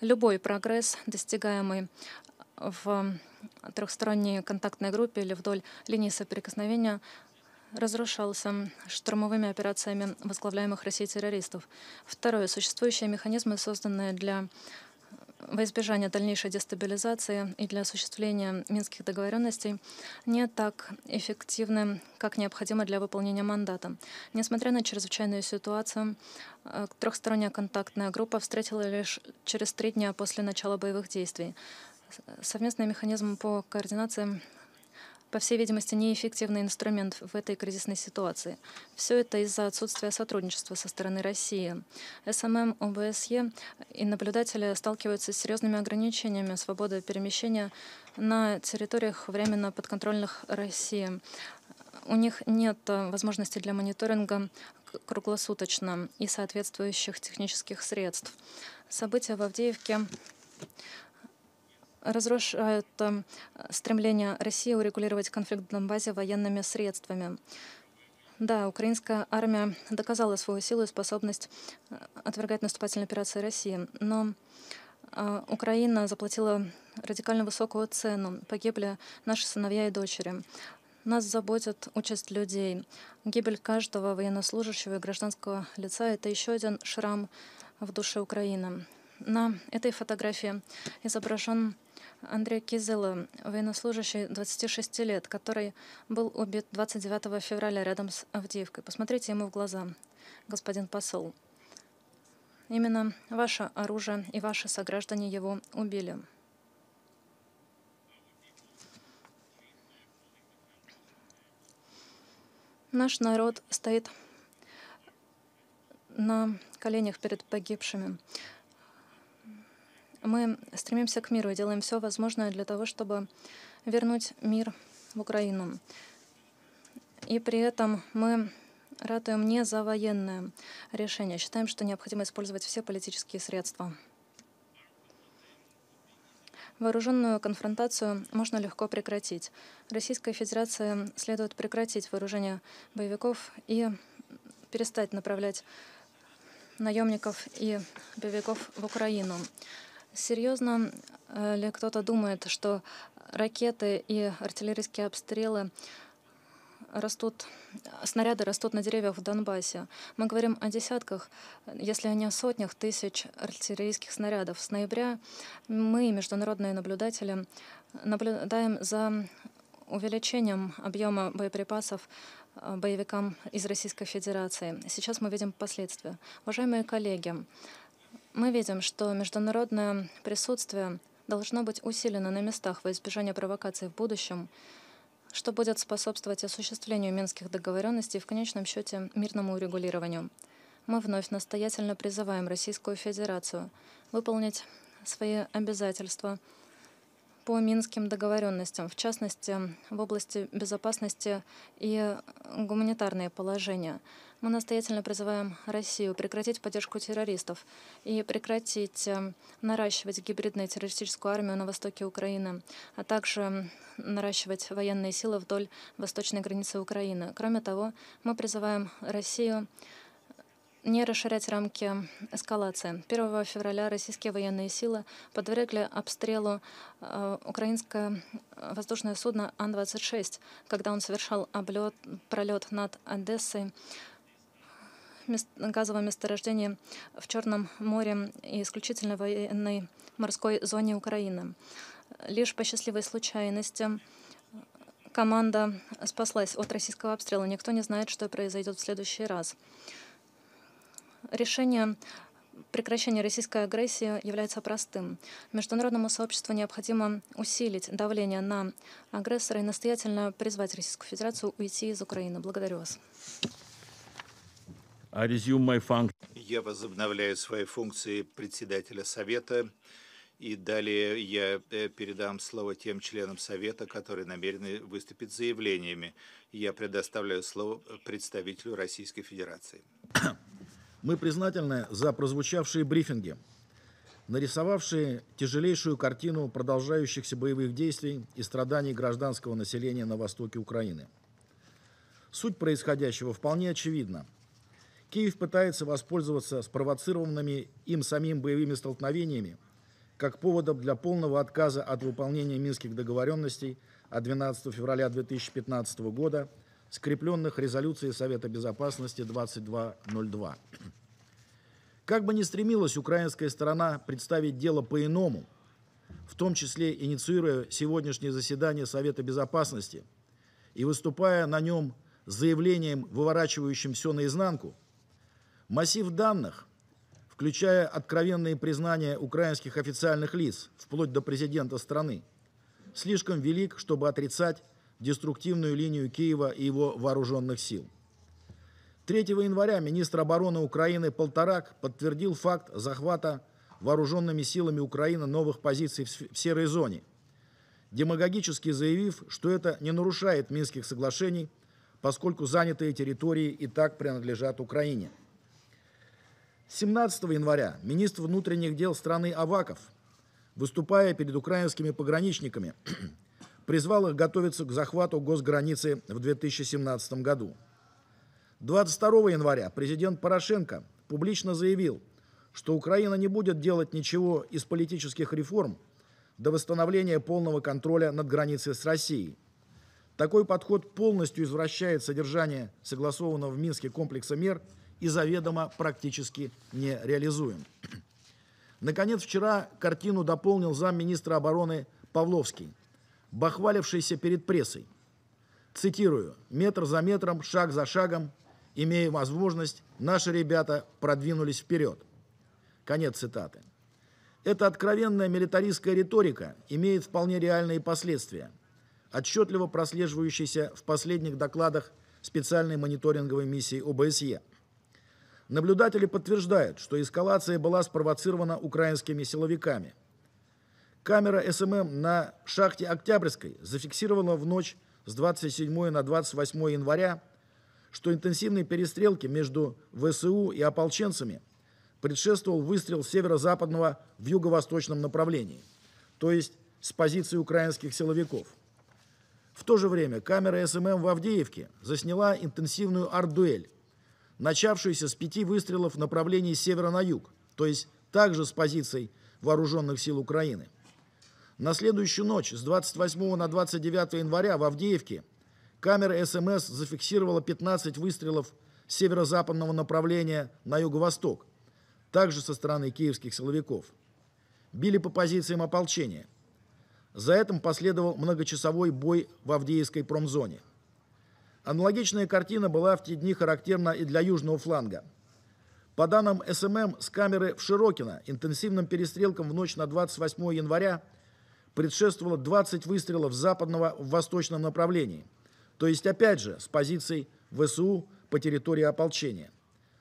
Любой прогресс, достигаемый в трехсторонней контактной группе или вдоль линии соприкосновения разрушался штурмовыми операциями возглавляемых Россией террористов. Второе. Существующие механизмы, созданные для э, во избежание дальнейшей дестабилизации и для осуществления минских договоренностей не так эффективны, как необходимо для выполнения мандата. Несмотря на чрезвычайную ситуацию, э, трехсторонняя контактная группа встретила лишь через три дня после начала боевых действий. Совместный механизм по координации по всей видимости, неэффективный инструмент в этой кризисной ситуации. Все это из-за отсутствия сотрудничества со стороны России. СММ, ОБСЕ и наблюдатели сталкиваются с серьезными ограничениями свободы перемещения на территориях временно подконтрольных России. У них нет э, возможности для мониторинга круглосуточно и соответствующих технических средств. События в Авдеевке разрушает э, стремление России урегулировать конфликт в Донбассе военными средствами. Да, украинская армия доказала свою силу и способность э, отвергать наступательные операции России, но э, Украина заплатила радикально высокую цену. Погибли наши сыновья и дочери. Нас заботит участь людей. Гибель каждого военнослужащего и гражданского лица — это еще один шрам в душе Украины. На этой фотографии изображен Андрей Кизела, военнослужащий 26 лет, который был убит 29 февраля рядом с Авдеевкой. Посмотрите ему в глаза, господин посол. Именно ваше оружие и ваши сограждане его убили. Наш народ стоит на коленях перед погибшими. Мы стремимся к миру и делаем все возможное для того, чтобы вернуть мир в Украину. И при этом мы ратуем не за военное решение. Считаем, что необходимо использовать все политические средства. Вооруженную конфронтацию можно легко прекратить. Российской Федерации следует прекратить вооружение боевиков и перестать направлять наемников и боевиков в Украину. Серьезно э, ли кто-то думает, что ракеты и артиллерийские обстрелы растут, снаряды растут на деревьях в Донбассе. Мы говорим о десятках, если не о сотнях тысяч артиллерийских снарядов. С ноября мы, международные наблюдатели, наблюдаем за увеличением объема боеприпасов э, боевикам из Российской Федерации. Сейчас мы видим последствия. Уважаемые коллеги, мы видим, что международное присутствие должно быть усилено на местах во избежание провокаций в будущем, что будет способствовать осуществлению минских договоренностей и в конечном счете мирному урегулированию. Мы вновь настоятельно призываем Российскую Федерацию выполнить свои обязательства по минским договоренностям, в частности в области безопасности и гуманитарные положения – мы настоятельно призываем Россию прекратить поддержку террористов и прекратить э, наращивать гибридную террористическую армию на востоке Украины, а также наращивать военные силы вдоль восточной границы Украины. Кроме того, мы призываем Россию не расширять рамки эскалации. 1 февраля российские военные силы подвергли обстрелу э, украинское э, воздушное судно Ан-26, когда он совершал облет, пролет над Одессой газовом месторождении в Черном море и исключительно военной морской зоне Украины. Лишь по счастливой случайности э, команда спаслась от российского обстрела. Никто не знает, что произойдет в следующий раз. Решение прекращения российской агрессии является простым. Международному сообществу необходимо усилить давление на агрессора и настоятельно призвать Российскую Федерацию уйти из Украины. Благодарю вас. А я возобновляю свои функции председателя Совета, и далее я э, передам слово тем членам Совета, которые намерены выступить с заявлениями. Я предоставляю слово представителю Российской Федерации. Мы признательны за прозвучавшие брифинги, нарисовавшие тяжелейшую картину продолжающихся боевых действий и страданий гражданского населения на востоке Украины. Суть происходящего вполне очевидна – Киев пытается воспользоваться спровоцированными им самим боевыми столкновениями как поводом для полного отказа от выполнения минских договоренностей от 12 февраля 2015 года, скрепленных резолюцией Совета Безопасности 2202. Как бы ни стремилась украинская сторона представить дело по-иному, в том числе инициируя сегодняшнее заседание Совета Безопасности и выступая на нем заявлением, выворачивающим все наизнанку – Массив данных, включая откровенные признания украинских официальных лиц, вплоть до президента страны, слишком велик, чтобы отрицать деструктивную линию Киева и его вооруженных сил. 3 января министр обороны Украины Полторак подтвердил факт захвата вооруженными силами Украины новых позиций в серой зоне, демагогически заявив, что это не нарушает Минских соглашений, поскольку занятые территории и так принадлежат Украине. 17 января министр внутренних дел страны Аваков, выступая перед украинскими пограничниками, призвал их готовиться к захвату госграницы в 2017 году. 22 января президент Порошенко публично заявил, что Украина не будет делать ничего из политических реформ до восстановления полного контроля над границей с Россией. Такой подход полностью извращает содержание согласованного в Минске комплекса мер – и заведомо практически не реализуем. Наконец, вчера картину дополнил замминистра обороны Павловский, бахвалившийся перед прессой. Цитирую, метр за метром, шаг за шагом, имея возможность, наши ребята продвинулись вперед. Конец цитаты. Эта откровенная милитаристская риторика имеет вполне реальные последствия, отчетливо прослеживающиеся в последних докладах специальной мониторинговой миссии ОБСЕ – Наблюдатели подтверждают, что эскалация была спровоцирована украинскими силовиками. Камера СММ на шахте Октябрьской зафиксировала в ночь с 27 на 28 января, что интенсивные перестрелки между ВСУ и ополченцами предшествовал выстрел северо-западного в юго-восточном направлении, то есть с позиции украинских силовиков. В то же время камера СММ в Авдеевке засняла интенсивную ардуэль, начавшуюся с пяти выстрелов в направлении севера на юг, то есть также с позиций вооруженных сил Украины. На следующую ночь с 28 на 29 января в Авдеевке камера СМС эм зафиксировала 15 выстрелов северо-западного направления на юго-восток, также со стороны киевских силовиков. Били по позициям ополчения. За этим последовал многочасовой бой в Авдеевской промзоне – Аналогичная картина была в те дни характерна и для южного фланга. По данным СММ, с камеры в Широкино интенсивным перестрелкам в ночь на 28 января предшествовало 20 выстрелов с западного в восточном направлении, то есть опять же с позиций ВСУ по территории ополчения.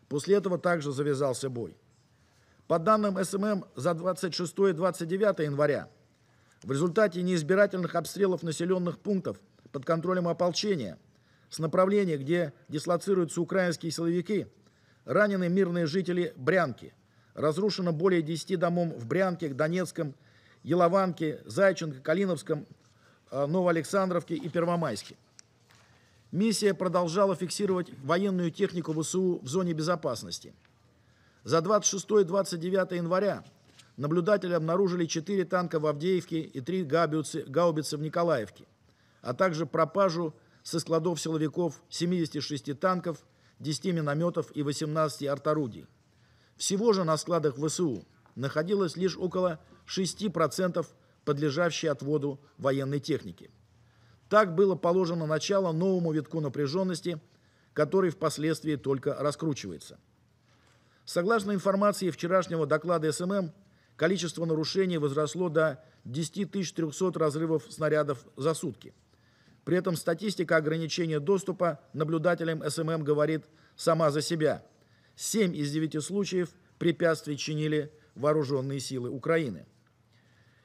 После этого также завязался бой. По данным СММ, за 26-29 января в результате неизбирательных обстрелов населенных пунктов под контролем ополчения с направления, где дислоцируются украинские силовики, ранены мирные жители Брянки. Разрушено более 10 домов в Брянке, Донецком, Елованке, Зайченко, Калиновском, э, Новоалександровке и Первомайске. Миссия продолжала фиксировать военную технику ВСУ в зоне безопасности. За 26-29 и января наблюдатели обнаружили 4 танка в Авдеевке и 3 гаубицы, гаубицы в Николаевке, а также пропажу со складов силовиков 76 танков, 10 минометов и 18 арторудий. Всего же на складах ВСУ находилось лишь около 6% подлежащей отводу военной техники. Так было положено начало новому витку напряженности, который впоследствии только раскручивается. Согласно информации вчерашнего доклада СММ, количество нарушений возросло до 10 300 разрывов снарядов за сутки – при этом статистика ограничения доступа наблюдателям СММ эм эм говорит сама за себя. Семь из девяти случаев препятствий чинили вооруженные силы Украины.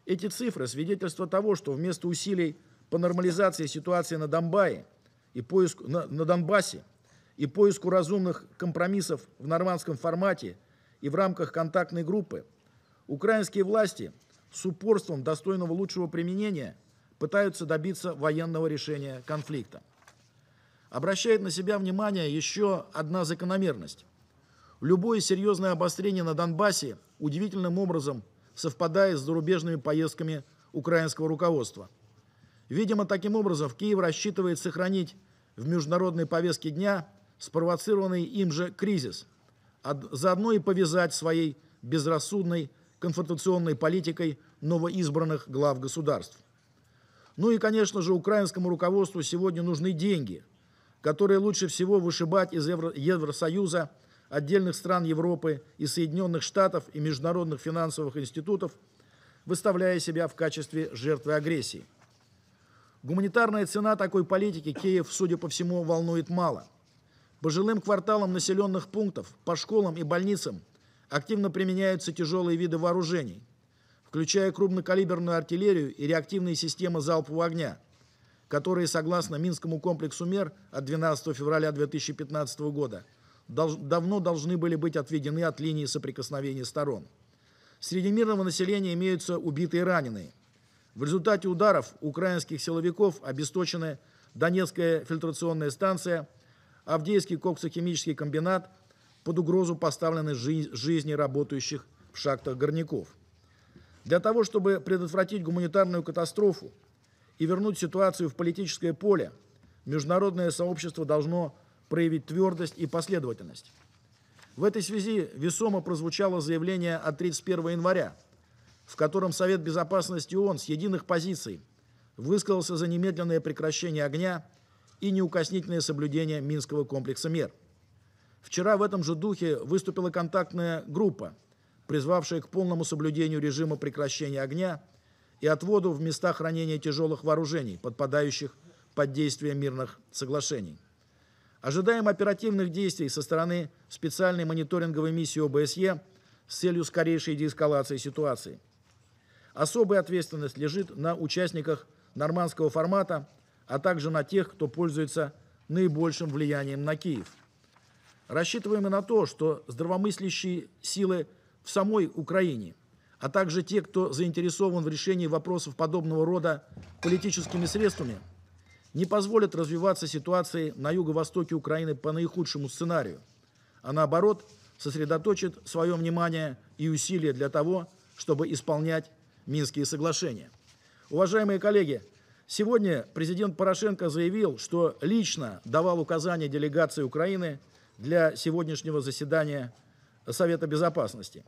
Эти цифры – свидетельство того, что вместо усилий по нормализации ситуации на Донбассе и поиску, на, на Донбассе и поиску разумных компромиссов в нормандском формате и в рамках контактной группы, украинские власти с упорством достойного лучшего применения – пытаются добиться военного решения конфликта. Обращает на себя внимание еще одна закономерность. Любое серьезное обострение на Донбассе удивительным образом совпадает с зарубежными поездками украинского руководства. Видимо, таким образом Киев рассчитывает сохранить в международной повестке дня спровоцированный им же кризис, а заодно и повязать своей безрассудной конфронтационной политикой новоизбранных глав государств. Ну и, конечно же, украинскому руководству сегодня нужны деньги, которые лучше всего вышибать из Евросоюза, отдельных стран Европы и Соединенных Штатов и международных финансовых институтов, выставляя себя в качестве жертвы агрессии. Гуманитарная цена такой политики Киев, судя по всему, волнует мало. По жилым кварталам населенных пунктов, по школам и больницам активно применяются тяжелые виды вооружений включая крупнокалиберную артиллерию и реактивные системы залпового огня, которые, согласно Минскому комплексу мер от 12 февраля 2015 года, дол давно должны были быть отведены от линии соприкосновения сторон. Среди мирного населения имеются убитые и раненые. В результате ударов украинских силовиков обесточены Донецкая фильтрационная станция, Авдеевский коксохимический комбинат под угрозу поставлены жи жизни работающих в шахтах горняков. Для того, чтобы предотвратить гуманитарную катастрофу и вернуть ситуацию в политическое поле, международное сообщество должно проявить твердость и последовательность. В этой связи весомо прозвучало заявление от 31 января, в котором Совет Безопасности ООН с единых позиций высказался за немедленное прекращение огня и неукоснительное соблюдение Минского комплекса мер. Вчера в этом же духе выступила контактная группа – призвавшее к полному соблюдению режима прекращения огня и отводу в места хранения тяжелых вооружений, подпадающих под действие мирных соглашений. Ожидаем оперативных действий со стороны специальной мониторинговой миссии ОБСЕ с целью скорейшей деэскалации ситуации. Особая ответственность лежит на участниках нормандского формата, а также на тех, кто пользуется наибольшим влиянием на Киев. Рассчитываем и на то, что здравомыслящие силы в самой Украине, а также те, кто заинтересован в решении вопросов подобного рода политическими средствами, не позволят развиваться ситуации на юго-востоке Украины по наихудшему сценарию, а наоборот сосредоточат свое внимание и усилия для того, чтобы исполнять Минские соглашения. Уважаемые коллеги, сегодня президент Порошенко заявил, что лично давал указания делегации Украины для сегодняшнего заседания Совета Безопасности.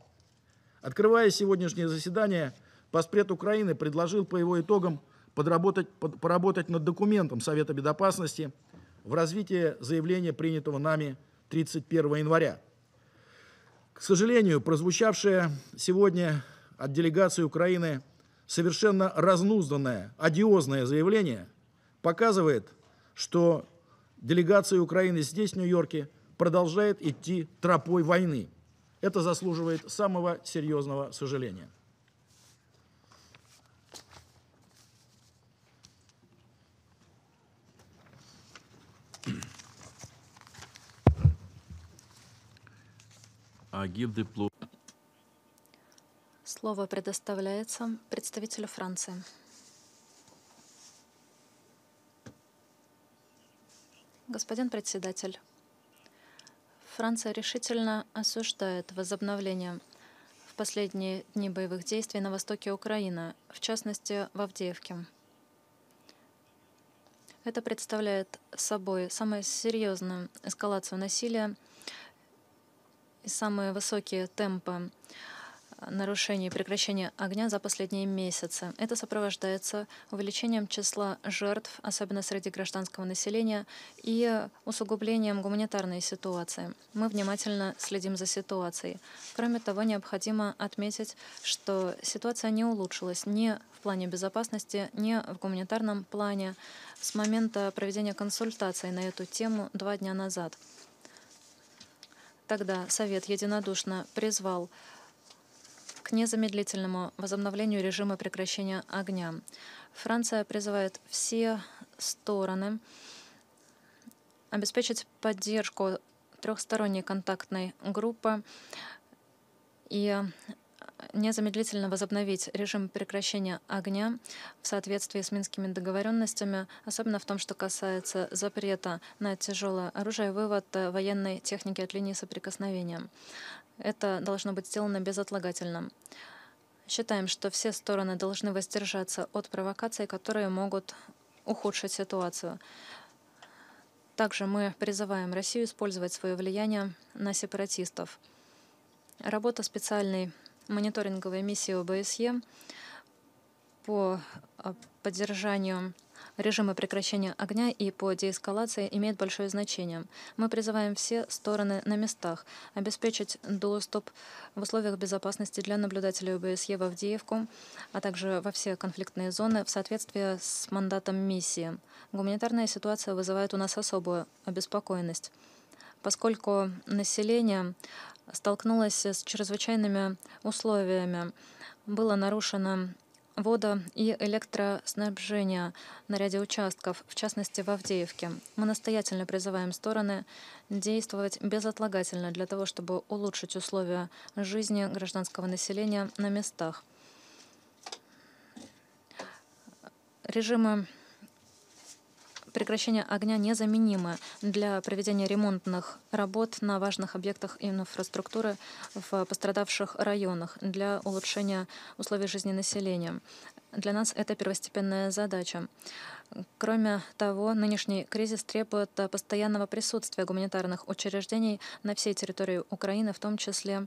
Открывая сегодняшнее заседание, Поспред Украины предложил по его итогам подработать, под, поработать над документом Совета Безопасности в развитии заявления, принятого нами 31 января. К сожалению, прозвучавшее сегодня от делегации Украины совершенно разнузданное, одиозное заявление показывает, что делегация Украины здесь, в Нью-Йорке, продолжает идти тропой войны – это заслуживает самого серьезного сожаления. А Слово предоставляется представителю Франции. Господин председатель, Франция решительно осуждает возобновление в последние дни боевых действий на востоке Украины, в частности, в Авдеевке. Это представляет собой самую серьезную эскалацию насилия и самые высокие темпы нарушений и прекращения огня за последние месяцы. Это сопровождается увеличением числа жертв, особенно среди гражданского населения, и усугублением гуманитарной ситуации. Мы внимательно следим за ситуацией. Кроме того, необходимо отметить, что ситуация не улучшилась ни в плане безопасности, ни в гуманитарном плане с момента проведения консультаций на эту тему два дня назад. Тогда Совет единодушно призвал незамедлительному возобновлению режима прекращения огня. Франция призывает все стороны обеспечить поддержку трехсторонней контактной группы и незамедлительно возобновить режим прекращения огня в соответствии с минскими договоренностями, особенно в том, что касается запрета на тяжелое оружие и вывод военной техники от линии соприкосновения. Это должно быть сделано безотлагательно. Считаем, что все стороны должны воздержаться от провокаций, которые могут ухудшить ситуацию. Также мы призываем Россию использовать свое влияние на сепаратистов. Работа специальной мониторинговой миссии ОБСЕ по а, поддержанию режимы прекращения огня и по деэскалации имеют большое значение. Мы призываем все стороны на местах обеспечить доступ в условиях безопасности для наблюдателей ОБСЕ в Авдеевку, а также во все конфликтные зоны в соответствии с мандатом миссии. Гуманитарная ситуация вызывает у нас особую обеспокоенность, поскольку население столкнулось с чрезвычайными условиями. Было нарушено водо- и электроснабжения на ряде участков, в частности в Авдеевке. Мы настоятельно призываем стороны действовать безотлагательно для того, чтобы улучшить условия жизни гражданского населения на местах. Режимы Прекращение огня незаменимо для проведения ремонтных работ на важных объектах инфраструктуры в пострадавших районах для улучшения условий жизни населения. Для нас это первостепенная задача. Кроме того, нынешний кризис требует постоянного присутствия гуманитарных учреждений на всей территории Украины, в том числе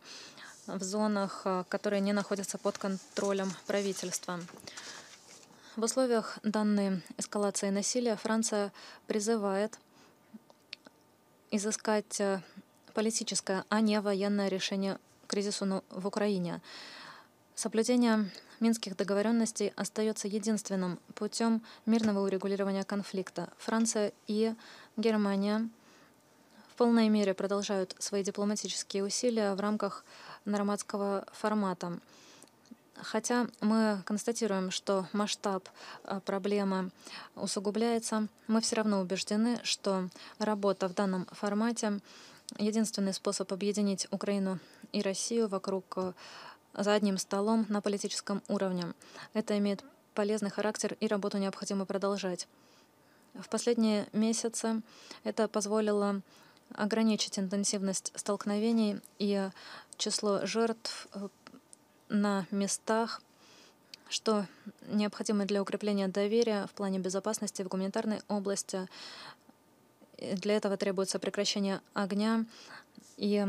в зонах, э, которые не находятся под контролем правительства. В условиях данной эскалации насилия Франция призывает изыскать э, политическое, а не военное решение кризису в Украине. Соблюдение минских договоренностей остается единственным путем мирного урегулирования конфликта. Франция и Германия в полной мере продолжают свои дипломатические усилия в рамках нормандского формата. Хотя мы констатируем, что масштаб э, проблемы усугубляется, мы все равно убеждены, что работа в данном формате — единственный способ объединить Украину и Россию вокруг э, за одним столом на политическом уровне. Это имеет полезный характер, и работу необходимо продолжать. В последние месяцы это позволило ограничить интенсивность столкновений и число жертв э, на местах, что необходимо для укрепления доверия в плане безопасности в гуманитарной области. Для этого требуется прекращение огня и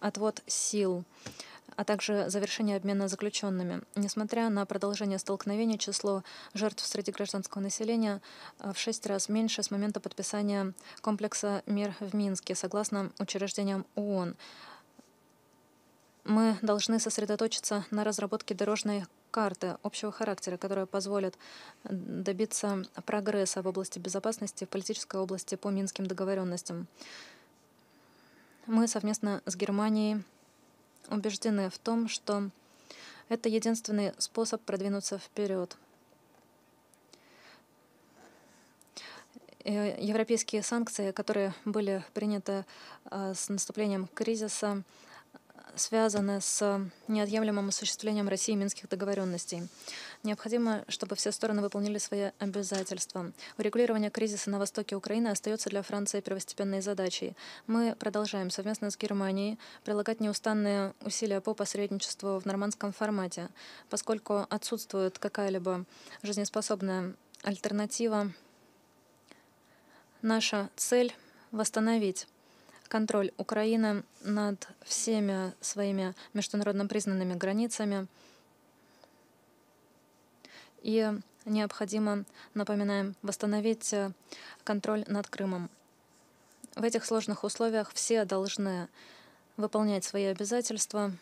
отвод сил а также завершение обмена заключенными. Несмотря на продолжение столкновений, число жертв среди гражданского населения э, в шесть раз меньше с момента подписания комплекса мер в Минске, согласно учреждениям ООН мы должны сосредоточиться на разработке дорожной карты общего характера, которая позволит добиться прогресса в области безопасности, в политической области по минским договоренностям. Мы совместно с Германией убеждены в том, что это единственный способ продвинуться вперед. Э, европейские санкции, которые были приняты э, с наступлением кризиса, связаны с неотъемлемым осуществлением России Минских договоренностей. Необходимо, чтобы все стороны выполнили свои обязательства. Урегулирование кризиса на востоке Украины остается для Франции первостепенной задачей. Мы продолжаем совместно с Германией прилагать неустанные усилия по посредничеству в нормандском формате, поскольку отсутствует какая-либо жизнеспособная альтернатива. Наша цель — восстановить контроль Украины над всеми своими международно признанными границами. И необходимо, напоминаем, восстановить э, контроль над Крымом. В этих сложных условиях все должны выполнять свои обязательства.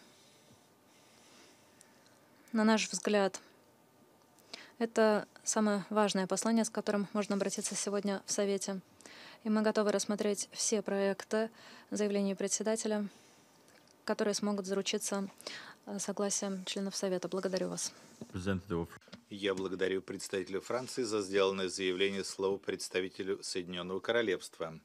На наш взгляд, это самое важное послание, с которым можно обратиться сегодня в Совете и мы готовы рассмотреть все проекты заявления председателя, которые смогут заручиться э, согласием членов Совета. Благодарю вас. Я благодарю представителя Франции за сделанное заявление слово представителю Соединенного Королевства.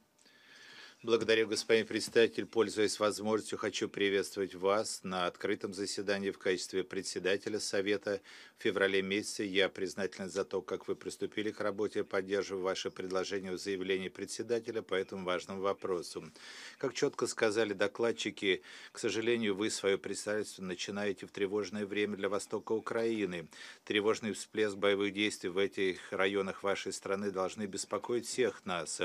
Благодарю, господин председатель. Пользуясь возможностью, хочу приветствовать вас на открытом заседании в качестве председателя Совета. В феврале месяце я признателен за то, как вы приступили к работе, поддерживаю ваше предложение в заявлении председателя по этому важному вопросу. Как четко сказали докладчики, к сожалению, вы свое представительство начинаете в тревожное время для Востока Украины. Тревожный всплеск боевых действий в этих районах вашей страны должны беспокоить всех нас.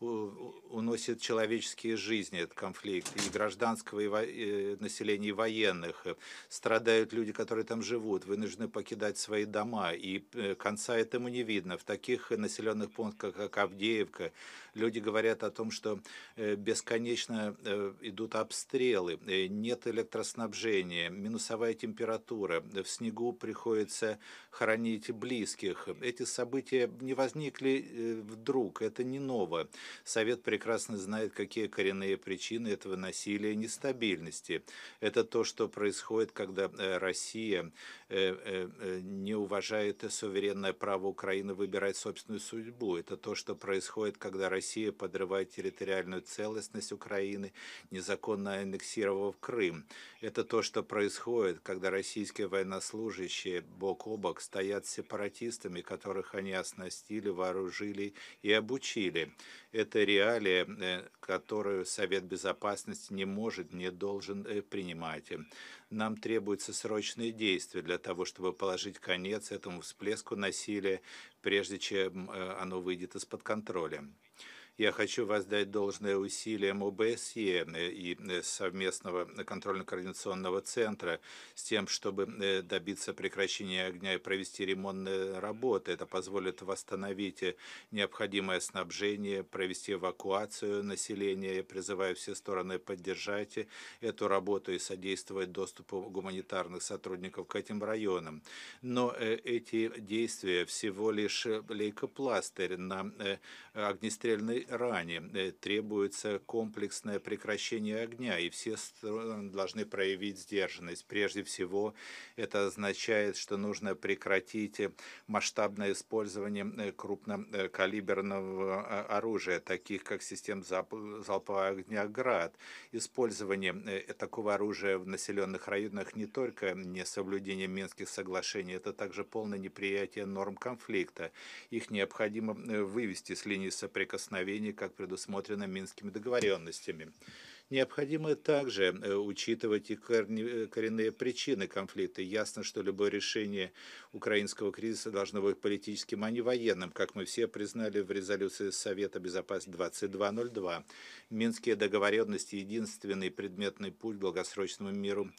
У уносит человек человеческие жизни, этот конфликт, и гражданского и во... и населения, и военных. Страдают люди, которые там живут, вынуждены покидать свои дома, и э, конца этому не видно. В таких населенных пунктах, как Авдеевка, люди говорят о том, что э, бесконечно э, идут обстрелы, нет электроснабжения, минусовая температура, в снегу приходится хранить близких. Эти события не возникли вдруг, это не ново. Совет прекрасно знает, знает, какие коренные причины этого насилия и нестабильности. Это то, что происходит, когда э, Россия э, э, не уважает суверенное право Украины выбирать собственную судьбу. Это то, что происходит, когда Россия подрывает территориальную целостность Украины, незаконно аннексировав Крым. Это то, что происходит, когда российские военнослужащие бок о бок стоят с сепаратистами, которых они оснастили, вооружили и обучили. Это реалия, э, которую Совет Безопасности не может, не должен э, принимать. Нам требуются срочные действия для того, чтобы положить конец этому всплеску насилия, прежде чем э, оно выйдет из-под контроля. Я хочу воздать должное усилиям ОБСЕ э, и э, совместного контрольно-координационного центра с тем, чтобы э, добиться прекращения огня и провести ремонтные работы. Это позволит восстановить необходимое снабжение, провести эвакуацию населения. Я призываю все стороны поддержать эту работу и содействовать доступу гуманитарных сотрудников к этим районам. Но эти действия всего лишь лейкопластырь на огнестрельный тяжелой э, Требуется комплексное прекращение огня, и все стороны должны проявить сдержанность. Прежде всего, это означает, что нужно прекратить э, масштабное использование э, крупнокалиберного оружия, таких как систем залпового огня «Град». Использование такого оружия в населенных районах не только не соблюдение Минских соглашений, это также полное неприятие норм конфликта. Их необходимо вывести с линии соприкосновения преступлений, как предусмотрено Минскими договоренностями. Необходимо также э, учитывать и э, коренные причины конфликта. Ясно, что любое решение украинского кризиса должно быть политическим, а не военным, как мы все признали в резолюции Совета Безопасности 2202. Минские договоренности – единственный предметный путь к долгосрочному миру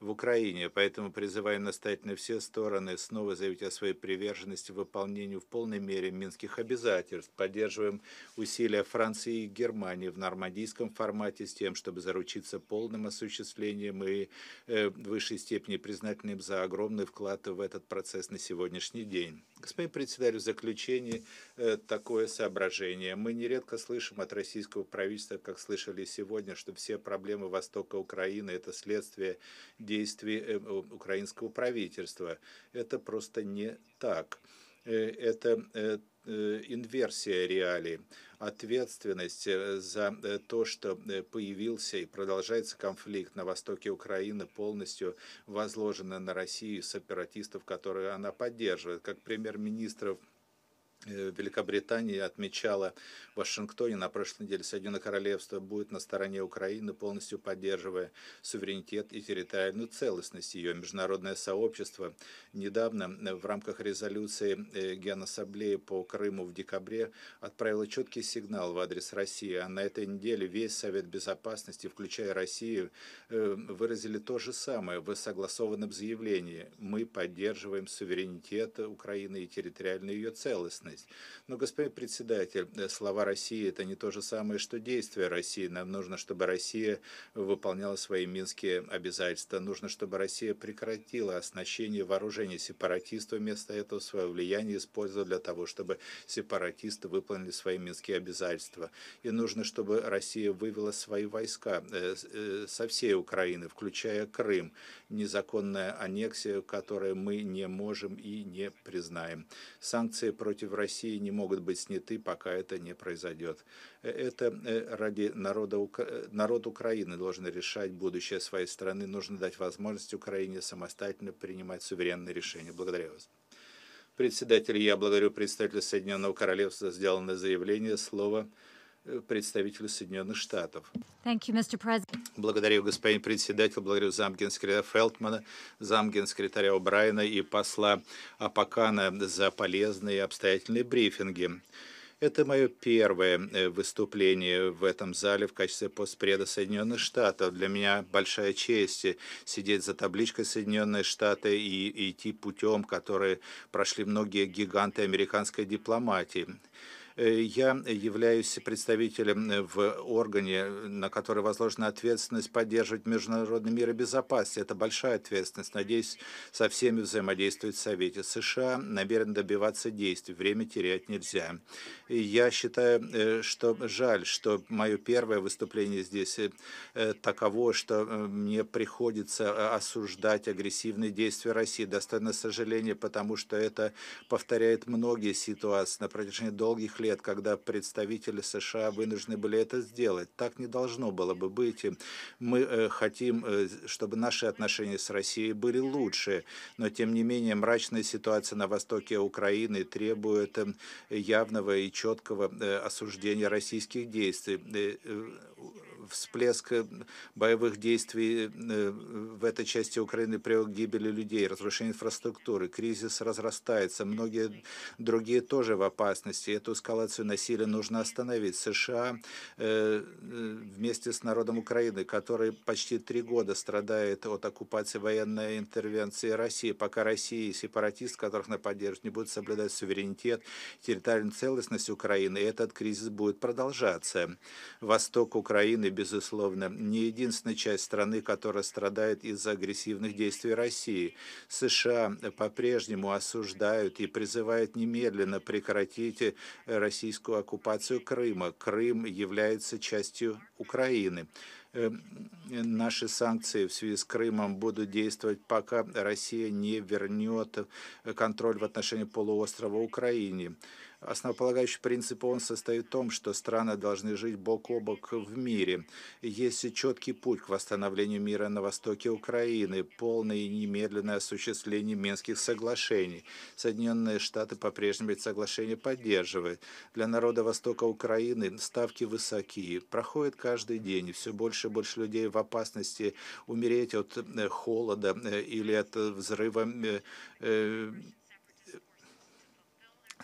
в Украине, поэтому призываем настоятельно все стороны снова заявить о своей приверженности выполнению в полной мере минских обязательств. Поддерживаем усилия Франции и Германии в нормандийском формате с тем, чтобы заручиться полным осуществлением и э, в высшей степени признательным за огромный вклад в этот процесс на сегодняшний день. Господин председатель, в заключение э, такое соображение. Мы нередко слышим от российского правительства, как слышали сегодня, что все проблемы Востока Украины – это следствие действий э, э, украинского правительства. Это просто не так. Э, это инверсия реалий. Ответственность за то, что появился и продолжается конфликт на востоке Украины, полностью возложена на Россию с которые она поддерживает. Как премьер-министров Э, Великобритания отмечала в Вашингтоне на прошлой неделе, Соединенное Королевство будет на стороне Украины, полностью поддерживая суверенитет и территориальную целостность ее. Международное сообщество недавно э, в рамках резолюции э, Генассамблеи по Крыму в декабре отправило четкий сигнал в адрес России, а на этой неделе весь Совет Безопасности, включая Россию, выразили то же самое в согласованном заявлении. Мы поддерживаем суверенитет Украины и территориальную ее целостность безопасность. Но, господин председатель, э, слова России – это не то же самое, что действия России. Нам нужно, чтобы Россия выполняла свои минские обязательства. Нужно, чтобы Россия прекратила оснащение вооружений сепаратистов, вместо этого свое влияние использовала для того, чтобы сепаратисты выполнили свои минские обязательства. И нужно, чтобы Россия вывела свои войска э, э, со всей Украины, включая Крым незаконная аннексия, которую мы не можем и не признаем. Санкции против России не могут быть сняты, пока это не произойдет. Э, это э, ради народа, э, народ Украины должен решать будущее своей страны. Нужно дать возможность Украине самостоятельно принимать суверенные решения. Благодарю вас. Председатель, я благодарю представителя Соединенного Королевства за сделанное заявление. Слово представителю Соединенных Штатов. Thank you, Mr. Благодарю, господин председатель, благодарю замгенсекретаря Фелтмана, замгенсекретаря О'Брайена и посла Апакана за полезные и обстоятельные брифинги. Это мое первое э, выступление в этом зале в качестве постпреда Соединенных Штатов. Для меня большая честь э, сидеть за табличкой Соединенные Штаты и идти путем, который прошли многие гиганты американской дипломатии. Э, я являюсь представителем э, в органе, на который возложена ответственность поддерживать международный мир и безопасность. Это большая ответственность. Надеюсь, со всеми взаимодействует в Совете. США намерен добиваться действий. Время терять нельзя. Я считаю, э, что жаль, что мое первое выступление здесь таково, что мне приходится осуждать агрессивные действия России. Достойно сожаления, потому что это повторяет многие ситуации на протяжении долгих лет лет, когда представители США вынуждены были это сделать. Так не должно было бы быть. Мы э, хотим, э, чтобы наши отношения с Россией были лучше, но тем не менее мрачная ситуация на востоке Украины требует э, явного и четкого осуждения российских действий всплеск боевых действий э, в этой части Украины привел к гибели людей, разрушение инфраструктуры, кризис разрастается, многие другие тоже в опасности. Эту эскалацию насилия нужно остановить. США э, э, вместе с народом Украины, который почти три года страдает от оккупации военной интервенции России, пока Россия и сепаратисты, которых она поддерживает, не будут соблюдать суверенитет, территориальную целостность Украины, этот кризис будет продолжаться. Восток Украины, безусловно, не единственная часть страны, которая страдает из-за агрессивных действий России. США по-прежнему осуждают и призывают немедленно прекратить э, российскую оккупацию Крыма. Крым является частью Украины э, наши санкции в связи с Крымом будут действовать, пока Россия не вернет контроль в отношении полуострова Украине. Основополагающий принцип ООН состоит в том, что страны должны жить бок о бок в мире. Есть четкий путь к восстановлению мира на востоке Украины, полное и немедленное осуществление Минских соглашений. Соединенные Штаты по-прежнему эти соглашения поддерживают. Для народа востока Украины ставки высокие, Проходит каждый день, все больше и больше людей в опасности умереть от э, холода э, или от э, взрыва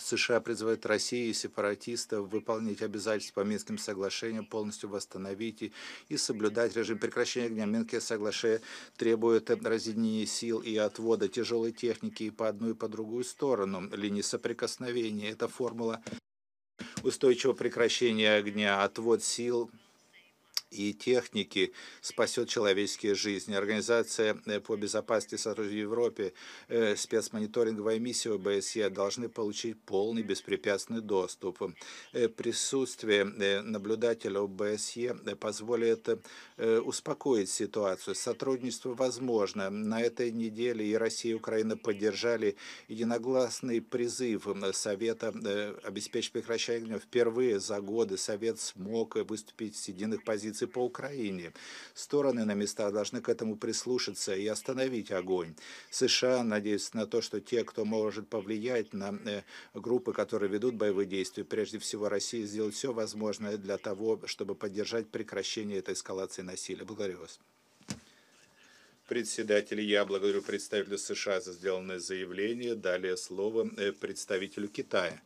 США призывают Россию и сепаратистов выполнить обязательства по Минским соглашениям, полностью восстановить и соблюдать режим прекращения огня. Минские соглашения требуют разъединения сил и отвода тяжелой техники и по одну и по другую сторону линии соприкосновения. Это формула устойчивого прекращения огня, отвод сил и техники спасет человеческие жизни. Организация э, по безопасности сотрудничества в Европе, э, спецмониторинговая миссия ОБСЕ должны получить полный беспрепятственный доступ. Э, присутствие наблюдателя ОБСЕ позволит успокоить ситуацию. Сотрудничество возможно. На этой неделе и Россия, и Украина поддержали единогласный призыв Совета обеспечить прекращение огня. Впервые за годы Совет смог выступить с единых позиций и по Украине. Стороны на местах должны к этому прислушаться и остановить огонь. США надеются на то, что те, кто может повлиять на э, группы, которые ведут боевые действия, прежде всего Россия, сделает все возможное для того, чтобы поддержать прекращение этой эскалации насилия. Благодарю вас. Председатель, я благодарю представителя США за сделанное заявление. Далее слово э, представителю Китая.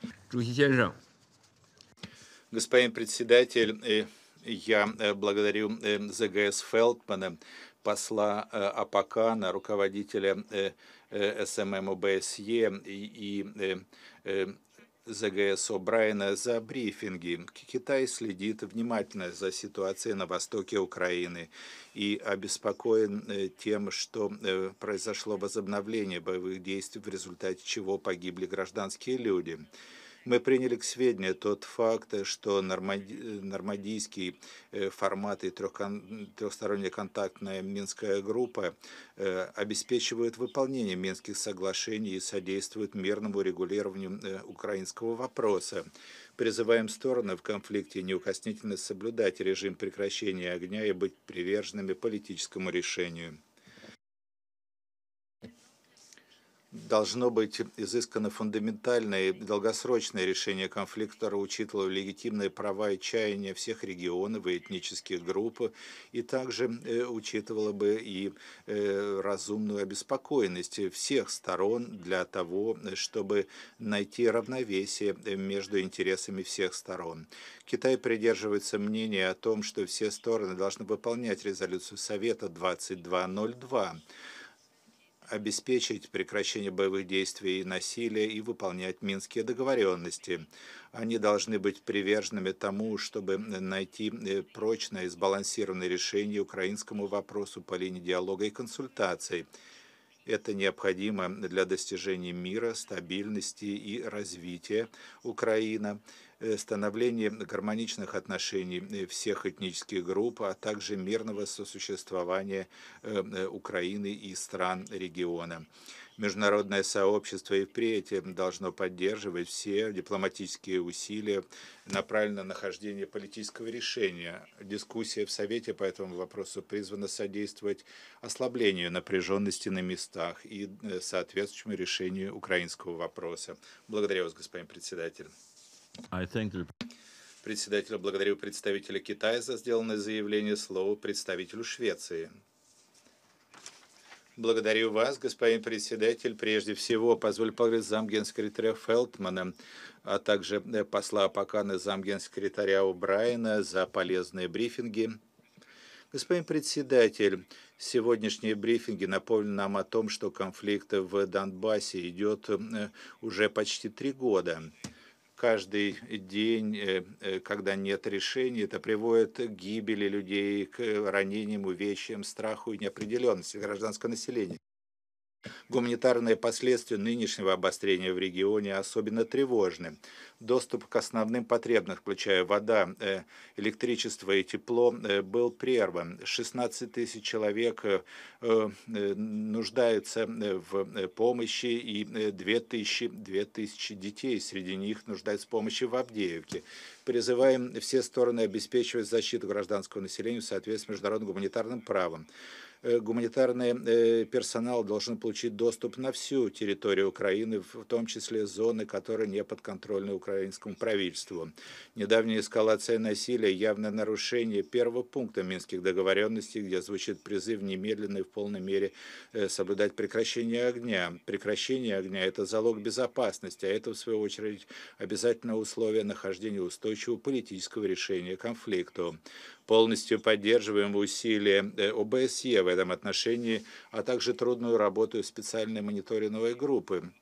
Господин председатель, э, я э, благодарю э, ЗГС Фелтмана, посла э, Апакана, руководителя СММ ОБСЕ и ЗГС О'Брайена за брифинги. Китай следит внимательно за ситуацией на востоке Украины и обеспокоен тем, что произошло возобновление боевых действий, в результате чего погибли гражданские люди. Мы приняли к сведению тот факт, что нормандийский э, формат и трехсторонняя контактная Минская группа э, обеспечивают выполнение Минских соглашений и содействуют мирному регулированию э, украинского вопроса. Призываем стороны в конфликте неукоснительно соблюдать режим прекращения огня и быть приверженными политическому решению. должно быть изыскано фундаментальное и долгосрочное решение конфликта, учитывая легитимные права и чаяния всех регионов и этнических групп, и также э, учитывало бы и э, разумную обеспокоенность всех сторон для того, чтобы найти равновесие э, между интересами всех сторон. Китай придерживается мнения о том, что все стороны должны выполнять резолюцию Совета 2202, обеспечить прекращение боевых действий и насилия и выполнять минские договоренности. Они должны быть приверженными тому, чтобы найти э, прочное и сбалансированное решение украинскому вопросу по линии диалога и консультаций. Это необходимо для достижения мира, стабильности и развития Украины Э, становление гармоничных отношений э, всех этнических групп, а также мирного сосуществования э, Украины и стран региона. Международное сообщество и впредь должно поддерживать все дипломатические усилия, направленные на нахождение политического решения. Дискуссия в Совете по этому вопросу призвана содействовать ослаблению напряженности на местах и соответствующему решению украинского вопроса. Благодарю вас, господин председатель. Председатель, благодарю представителя Китая за сделанное заявление. Слово представителю Швеции. Благодарю вас, господин председатель. Прежде всего, позволь поговорить замгенсекретаря Фелтмана, а также э, посла Апакана замгенсекретаря Убрайна за полезные брифинги. Господин председатель, сегодняшние брифинги напомнили нам о том, что конфликт в Донбассе идет э, уже почти три года каждый день, э, э, когда нет решений, это приводит к гибели людей, к ранениям, увечьям, страху и неопределенности гражданского населения. Гуманитарные последствия нынешнего обострения в регионе особенно тревожны. Доступ к основным потребностям, включая вода, э, электричество и тепло, э, был прерван. 16 тысяч человек э, нуждаются в помощи и 2 тысячи, 2 тысячи детей среди них нуждаются в помощи в Авдеевке. Призываем все стороны обеспечивать защиту гражданского населения в соответствии с международным гуманитарным правом. Э, гуманитарный э, персонал должен получить доступ на всю территорию Украины, в том числе зоны, которые не подконтрольны украинскому правительству. Недавняя эскалация насилия – явное нарушение первого пункта Минских договоренностей, где звучит призыв немедленно и в полной мере э, соблюдать прекращение огня. Прекращение огня – это залог безопасности, а это, в свою очередь, обязательное условие нахождения устойчивого политического решения конфликту. Полностью поддерживаем усилия э, ОБСЕ в этом отношении, а также трудную работу специальной мониторинговой группы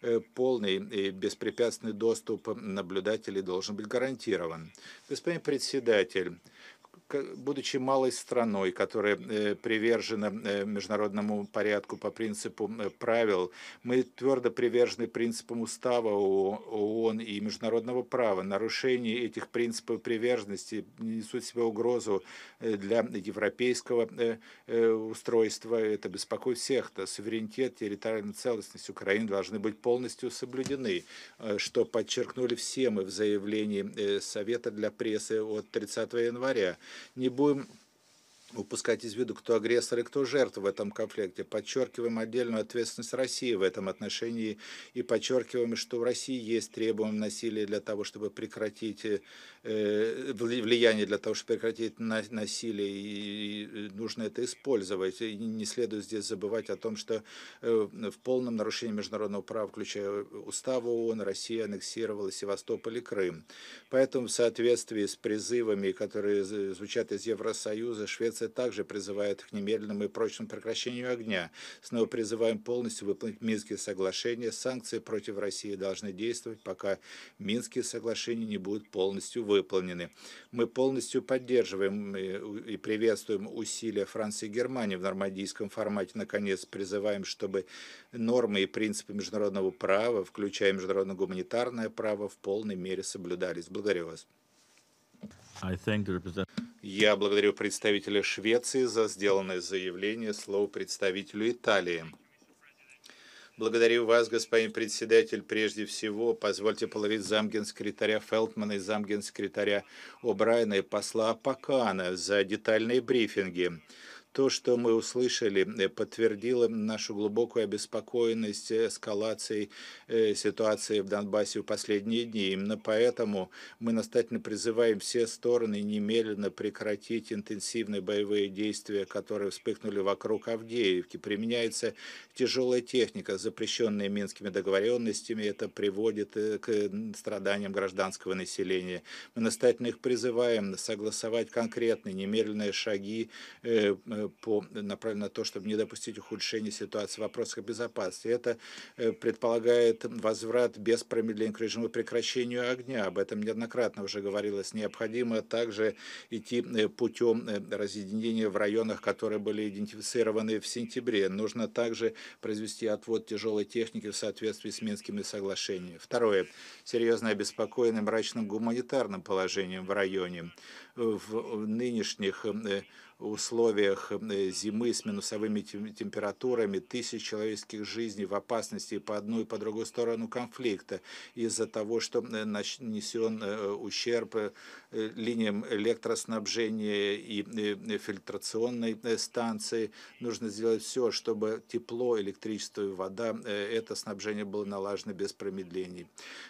э, полный и беспрепятственный доступ наблюдателей должен быть гарантирован. Господин председатель, будучи малой страной, которая э, привержена э, международному порядку по принципу э, правил, мы твердо привержены принципам устава ООН и международного права. Нарушение этих принципов приверженности несут в себе угрозу для европейского устройства. Это беспокоит всех. -то. Суверенитет, территориальная целостность Украины должны быть полностью соблюдены, что подчеркнули все мы в заявлении Совета для прессы от 30 января не будем упускать из виду, кто агрессор и кто жертва в этом конфликте. Подчеркиваем отдельную ответственность России в этом отношении и подчеркиваем, что в России есть требуемое насилие для того, чтобы прекратить э, влияние, для того, чтобы прекратить на, насилие, и, и нужно это использовать. И не следует здесь забывать о том, что э, в полном нарушении международного права, включая Устава ООН, Россия аннексировала Севастополь и Крым. Поэтому в соответствии с призывами, которые звучат из Евросоюза, Швеция Федерация также призывает к немедленному и прочному прекращению огня. Снова призываем полностью выполнить Минские соглашения. Санкции против России должны действовать, пока Минские соглашения не будут полностью выполнены. Мы полностью поддерживаем э, и приветствуем усилия Франции и Германии в нормандийском формате. Наконец, призываем, чтобы нормы и принципы международного права, включая международное гуманитарное право, в полной мере соблюдались. Благодарю вас. Я благодарю представителя Швеции за сделанное заявление. Слово представителю Италии. Благодарю вас, господин председатель. Прежде всего, позвольте положить замгенсекретаря Фелтмана и замгенсекретаря О'Брайена и посла Пакана за детальные брифинги. То, что мы услышали, э, подтвердило нашу глубокую обеспокоенность эскалацией э, ситуации в Донбассе в последние дни. Именно поэтому мы настоятельно призываем все стороны немедленно прекратить интенсивные боевые действия, которые вспыхнули вокруг Авдеевки. Применяется тяжелая техника, запрещенная минскими договоренностями. Это приводит э, к страданиям гражданского населения. Мы настоятельно их призываем согласовать конкретные немедленные шаги Э, по, направлен на то, чтобы не допустить ухудшения ситуации в вопросах безопасности. Это э, предполагает возврат без промедления к режиму прекращения огня. Об этом неоднократно уже говорилось. Необходимо также идти э, путем разъединения в районах, которые были идентифицированы в сентябре. Нужно также произвести отвод тяжелой техники в соответствии с Минскими соглашениями. Второе. Серьезно обеспокоены мрачным гуманитарным положением в районе в нынешних э, условиях э, зимы с минусовыми температурами, тысяч человеческих жизней в опасности по одну и по другую сторону конфликта из-за того, что э, нанесен ущерб линиям электроснабжения и фильтрационной станции. Нужно сделать все, чтобы тепло, электричество и вода, это снабжение было налажено без промедлений.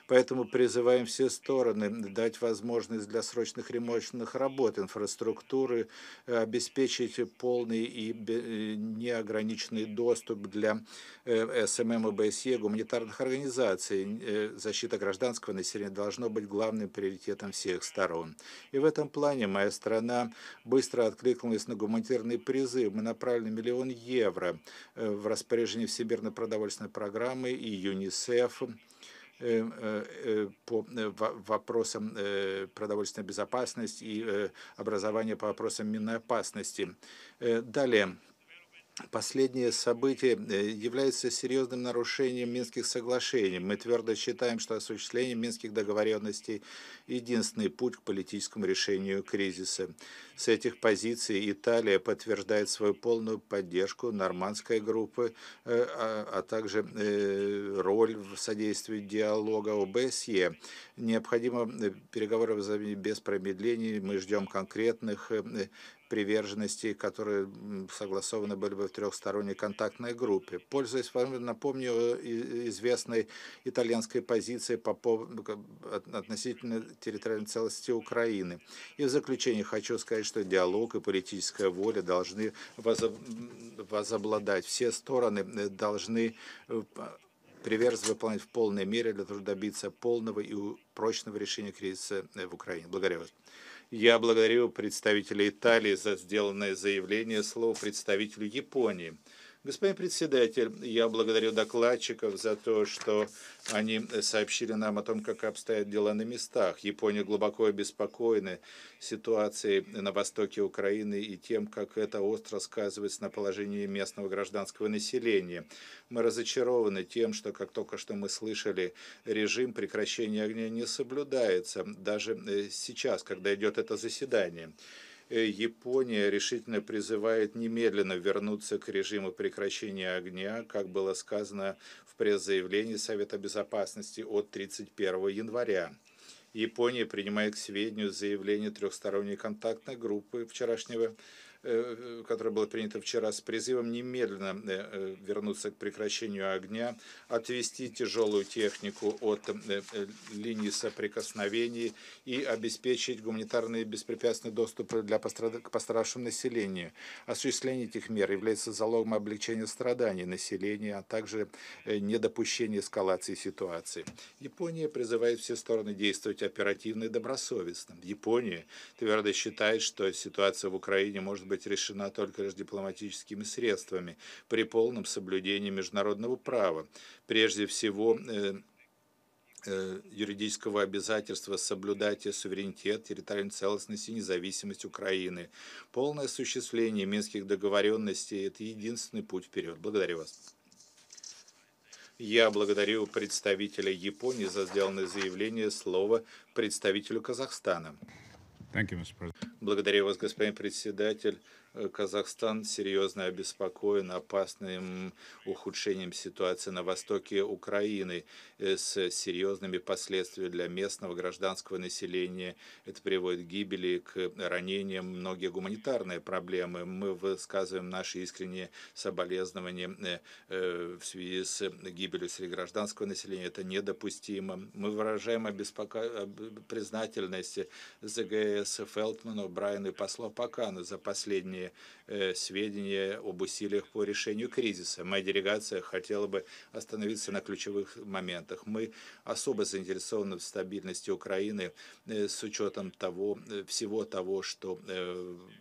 Поэтому призываем все стороны дать возможность для срочных ремонтных проделанных работ инфраструктуры, э, обеспечить полный и э, неограниченный доступ для э, СММ эм эм и БСЕ гуманитарных организаций. Защита гражданского населения должно быть главным приоритетом всех сторон. И в этом плане моя страна быстро откликнулась на гуманитарные призыв. Мы направили миллион евро в распоряжение Всемирной продовольственной программы и ЮНИСЕФ Э, э, э, по вопросам продовольственной безопасности и образования по вопросам минной опасности. Далее. Последнее событие э, является серьезным нарушением Минских соглашений. Мы твердо считаем, что осуществление Минских договоренностей – единственный путь к политическому решению кризиса. С этих позиций Италия подтверждает свою полную поддержку нормандской группы, э, а, а также э, роль в содействии диалога ОБСЕ. Необходимо переговоры без промедлений. Мы ждем конкретных приверженности, которые согласованы были бы в трехсторонней контактной группе. Пользуясь, напомню, э, э, известной итальянской позиции по ну, относительно территориальной целостности Украины. И в заключение хочу сказать, что диалог и политическая воля должны возобладать. Все стороны э, должны приверженность выполнять в полной мере для того, чтобы добиться полного и прочного решения кризиса в Украине. Благодарю вас. Я благодарю представителя Италии за сделанное заявление. Слово представителю Японии. Господин председатель, я благодарю докладчиков за то, что они сообщили нам о том, как обстоят дела на местах. Япония глубоко обеспокоена ситуацией на востоке Украины и тем, как это остро сказывается на положении местного гражданского населения. Мы разочарованы тем, что, как только что мы слышали, режим прекращения огня не соблюдается, даже э, сейчас, когда идет это заседание. Э, Япония решительно призывает немедленно вернуться к режиму прекращения огня, как было сказано в пресс-заявлении Совета Безопасности от 31 января. Япония принимает к сведению заявление трехсторонней контактной группы вчерашнего Э, которое было принято вчера с призывом немедленно э, э, вернуться к прекращению огня, отвести тяжелую технику от линии соприкосновений и обеспечить гуманитарный беспрепятственный доступ для к пострадавшим населению. Осуществление этих мер является залогом облегчения страданий населения, а также недопущения эскалации ситуации. Япония призывает все стороны действовать оперативно и добросовестно. Япония твердо считает, что ситуация в Украине может быть быть решена только лишь дипломатическими средствами при полном соблюдении международного права. Прежде всего, э, э, юридического обязательства соблюдать суверенитет, территориальную целостность и независимость Украины. Полное осуществление минских договоренностей – это единственный путь вперед. Благодарю вас. Я благодарю представителя Японии за сделанное заявление. Слово представителю Казахстана. Благодарю вас, господин председатель. Э, Казахстан серьезно обеспокоен опасным ухудшением ситуации на востоке Украины э, с серьезными последствиями для местного гражданского населения. Это приводит к гибели, к ранениям, многие гуманитарные проблемы. Мы высказываем наши искренние соболезнования э, в связи с гибелью среди гражданского населения. Это недопустимо. Мы выражаем обеспоко... признательность ЗГС Фелтману, Брайану и послу Пакану за последние компании э, сведения об усилиях по решению кризиса. Моя делегация хотела бы остановиться на ключевых моментах. Мы особо заинтересованы в стабильности Украины э, с учетом того, э, всего того, что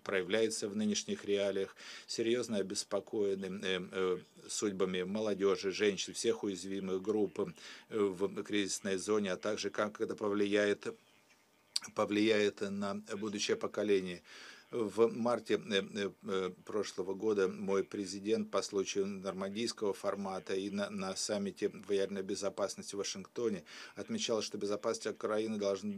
проявляется в нынешних реалиях. Серьезно обеспокоены судьбами молодежи, женщин, всех уязвимых групп в кризисной зоне, а также как это повлияет повлияет на будущее поколение. В марте э, э, э, прошлого года мой президент по случаю нормандийского формата и на, на саммите военной безопасности в Вашингтоне отмечал, что безопасность Украины должна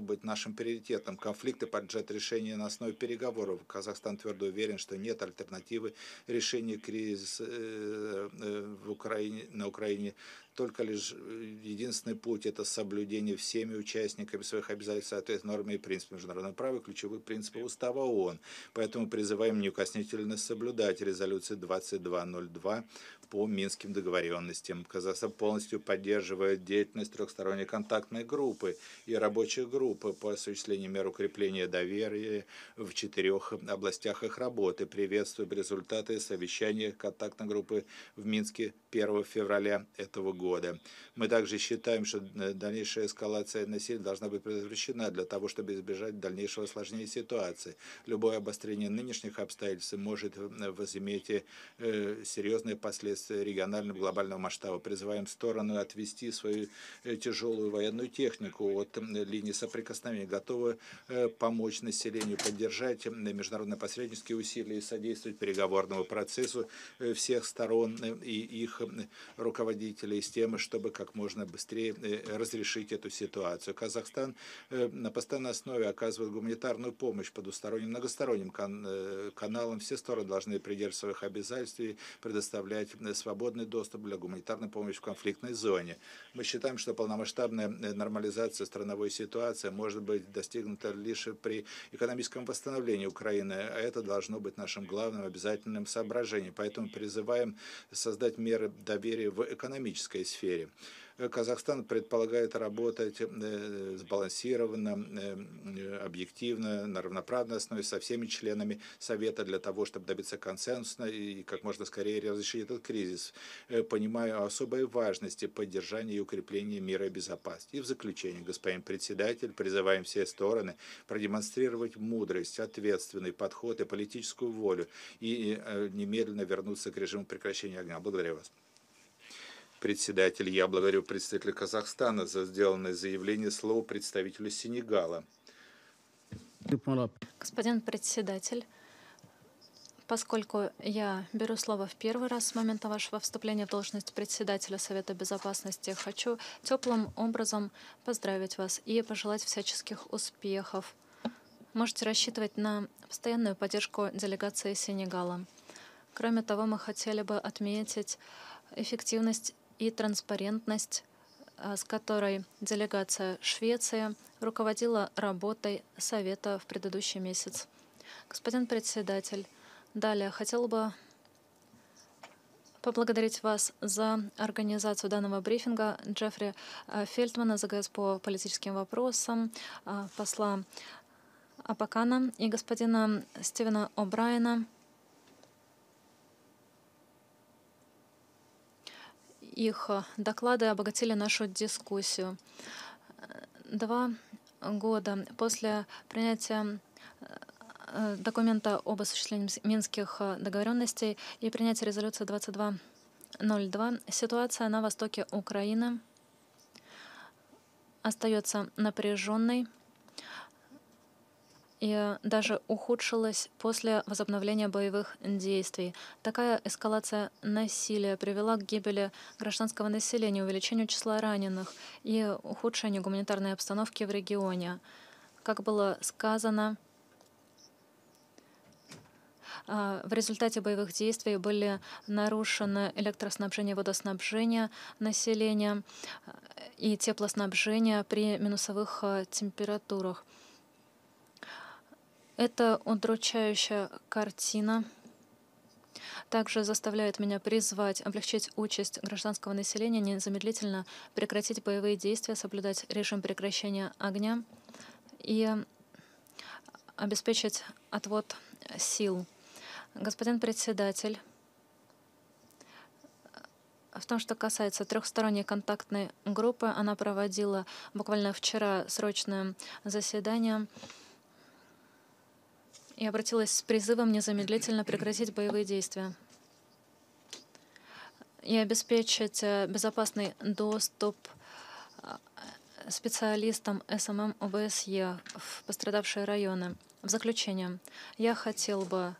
быть нашим приоритетом. Конфликты поджат решение на основе переговоров. Казахстан твердо уверен, что нет альтернативы решению кризиса в Украине, на Украине только лишь э, единственный путь – это соблюдение всеми участниками своих обязательств соответственно нормам и принципам международного права ключевые принципы Устава ООН. Поэтому призываем неукоснительно соблюдать резолюции 2202 по минским договоренностям. Казахстан полностью поддерживает деятельность трехсторонней контактной группы и рабочей группы по осуществлению мер укрепления доверия в четырех областях их работы. Приветствуем результаты совещания контактной группы в Минске 1 февраля этого года. Мы также считаем, что дальнейшая эскалация насилия должна быть предотвращена для того, чтобы избежать дальнейшего осложнения ситуации. Любое обострение нынешних обстоятельств может возыметь э, серьезные последствия процесс регионального глобального масштаба. Призываем стороны отвести свою э, тяжелую военную технику от линии соприкосновения, готовы э, помочь населению, поддержать международные посреднические усилия и содействовать переговорному процессу э, всех сторон и их руководителей с тем, чтобы как можно быстрее разрешить эту ситуацию. Казахстан на постоянной основе оказывает гуманитарную помощь по двусторонним многосторонним каналам Все стороны должны придерживаться своих обязательств и предоставлять полный свободный доступ для гуманитарной помощи в конфликтной зоне. Мы считаем, что полномасштабная э, нормализация страновой ситуации может быть достигнута лишь при экономическом восстановлении Украины, а это должно быть нашим главным обязательным соображением. Поэтому призываем создать меры доверия в экономической сфере. Э, Казахстан предполагает работать э, сбалансированно, э, объективно, на равноправной основе со всеми членами Совета для того, чтобы добиться консенсуса и как можно скорее разрешить этот кризис. Понимаю особой важности поддержания и укрепления мира и безопасности. И в заключение, господин председатель, призываем все стороны продемонстрировать мудрость, ответственный подход и политическую волю и немедленно вернуться к режиму прекращения огня. Благодарю вас. Председатель, я благодарю представителя Казахстана за сделанное заявление. Слово представителю Сенегала. Господин председатель, поскольку я беру слово в первый раз с момента вашего вступления в должность председателя Совета Безопасности, хочу теплым образом поздравить вас и пожелать всяческих успехов. Можете рассчитывать на постоянную поддержку делегации Сенегала. Кроме того, мы хотели бы отметить эффективность и транспарентность, а, с которой делегация Швеции руководила работой Совета в предыдущий месяц. Господин председатель, далее хотел бы поблагодарить вас за организацию данного брифинга Джеффри а, Фельдмана, ЗГС по политическим вопросам, а, посла Апакана и господина Стивена О'Брайена. Их э, доклады обогатили нашу дискуссию. Два года после принятия э, документа об осуществлении минских э, договоренностей и принятия резолюции 2202 ситуация на востоке Украины остается напряженной и даже ухудшилась после возобновления боевых действий. Такая эскалация насилия привела к гибели гражданского населения, увеличению числа раненых и ухудшению гуманитарной обстановки в регионе. Как было сказано, а, в результате боевых действий были нарушены электроснабжение, водоснабжение населения а, и теплоснабжение при минусовых а, температурах. Это удручающая картина также заставляет меня призвать облегчить участь гражданского населения, незамедлительно прекратить боевые действия, соблюдать режим прекращения огня и обеспечить отвод сил. Господин председатель, в том, что касается трехсторонней контактной группы, она проводила буквально вчера срочное заседание и обратилась с призывом незамедлительно прекратить боевые действия и обеспечить э, безопасный доступ э, специалистам СММ ОБСЕ в пострадавшие районы. В заключение, я хотел бы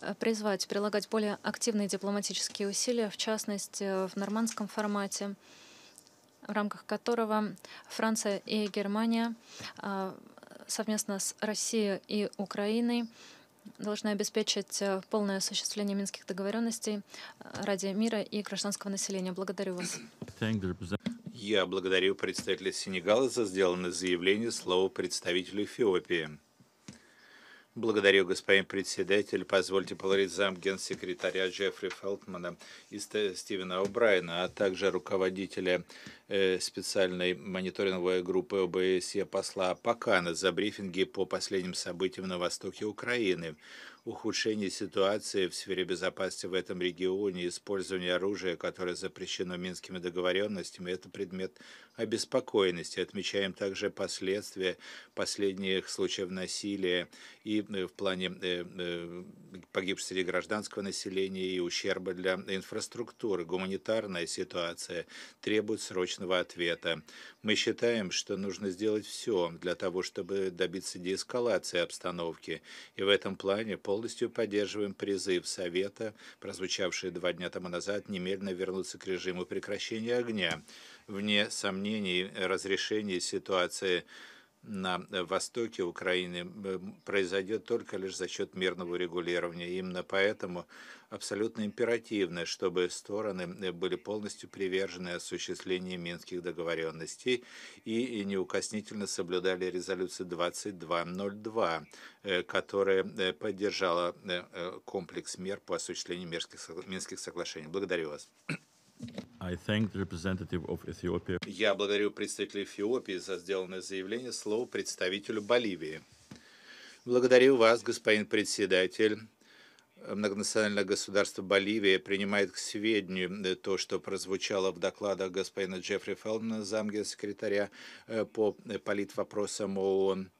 э, призвать прилагать более активные дипломатические усилия, в частности, в нормандском формате, в рамках которого Франция и Германия совместно с Россией и Украиной должны обеспечить э, полное осуществление минских договоренностей э, ради мира и гражданского населения. Благодарю вас. Я благодарю представителя Сенегала за сделанное заявление. Слово представителю Эфиопии. Благодарю, господин председатель. Позвольте положить зам генсекретаря Джеффри Фелтмана и Стивена О'Брайена, а также руководителя э, специальной мониторинговой группы ОБСЕ посла Пакана за брифинги по последним событиям на востоке Украины. Ухудшение ситуации в сфере безопасности в этом регионе, использование оружия, которое запрещено Минскими договоренностями, это предмет обеспокоенности. Отмечаем также последствия последних случаев насилия и э, в плане э, э, погибших среди гражданского населения и ущерба для инфраструктуры. Гуманитарная ситуация требует срочного ответа. Мы считаем, что нужно сделать все для того, чтобы добиться деэскалации обстановки. И в этом плане полностью поддерживаем призыв Совета, прозвучавший два дня тому назад, немедленно вернуться к режиму прекращения огня вне сомнений, разрешение ситуации на востоке Украины произойдет только лишь за счет мирного регулирования. Именно поэтому абсолютно императивно, чтобы стороны были полностью привержены осуществлению минских договоренностей и неукоснительно соблюдали резолюцию 2202, э, которая э, поддержала э, комплекс мер по осуществлению минских соглашений. Благодарю вас. Я благодарю представителя Эфиопии за сделанное заявление. Слово представителю Боливии. Благодарю вас, господин председатель. Многонациональное государство Боливия принимает к сведению э, то, что прозвучало в докладах господина Джеффри Фелмана, замгенсекретаря э, по э, политвопросам ООН.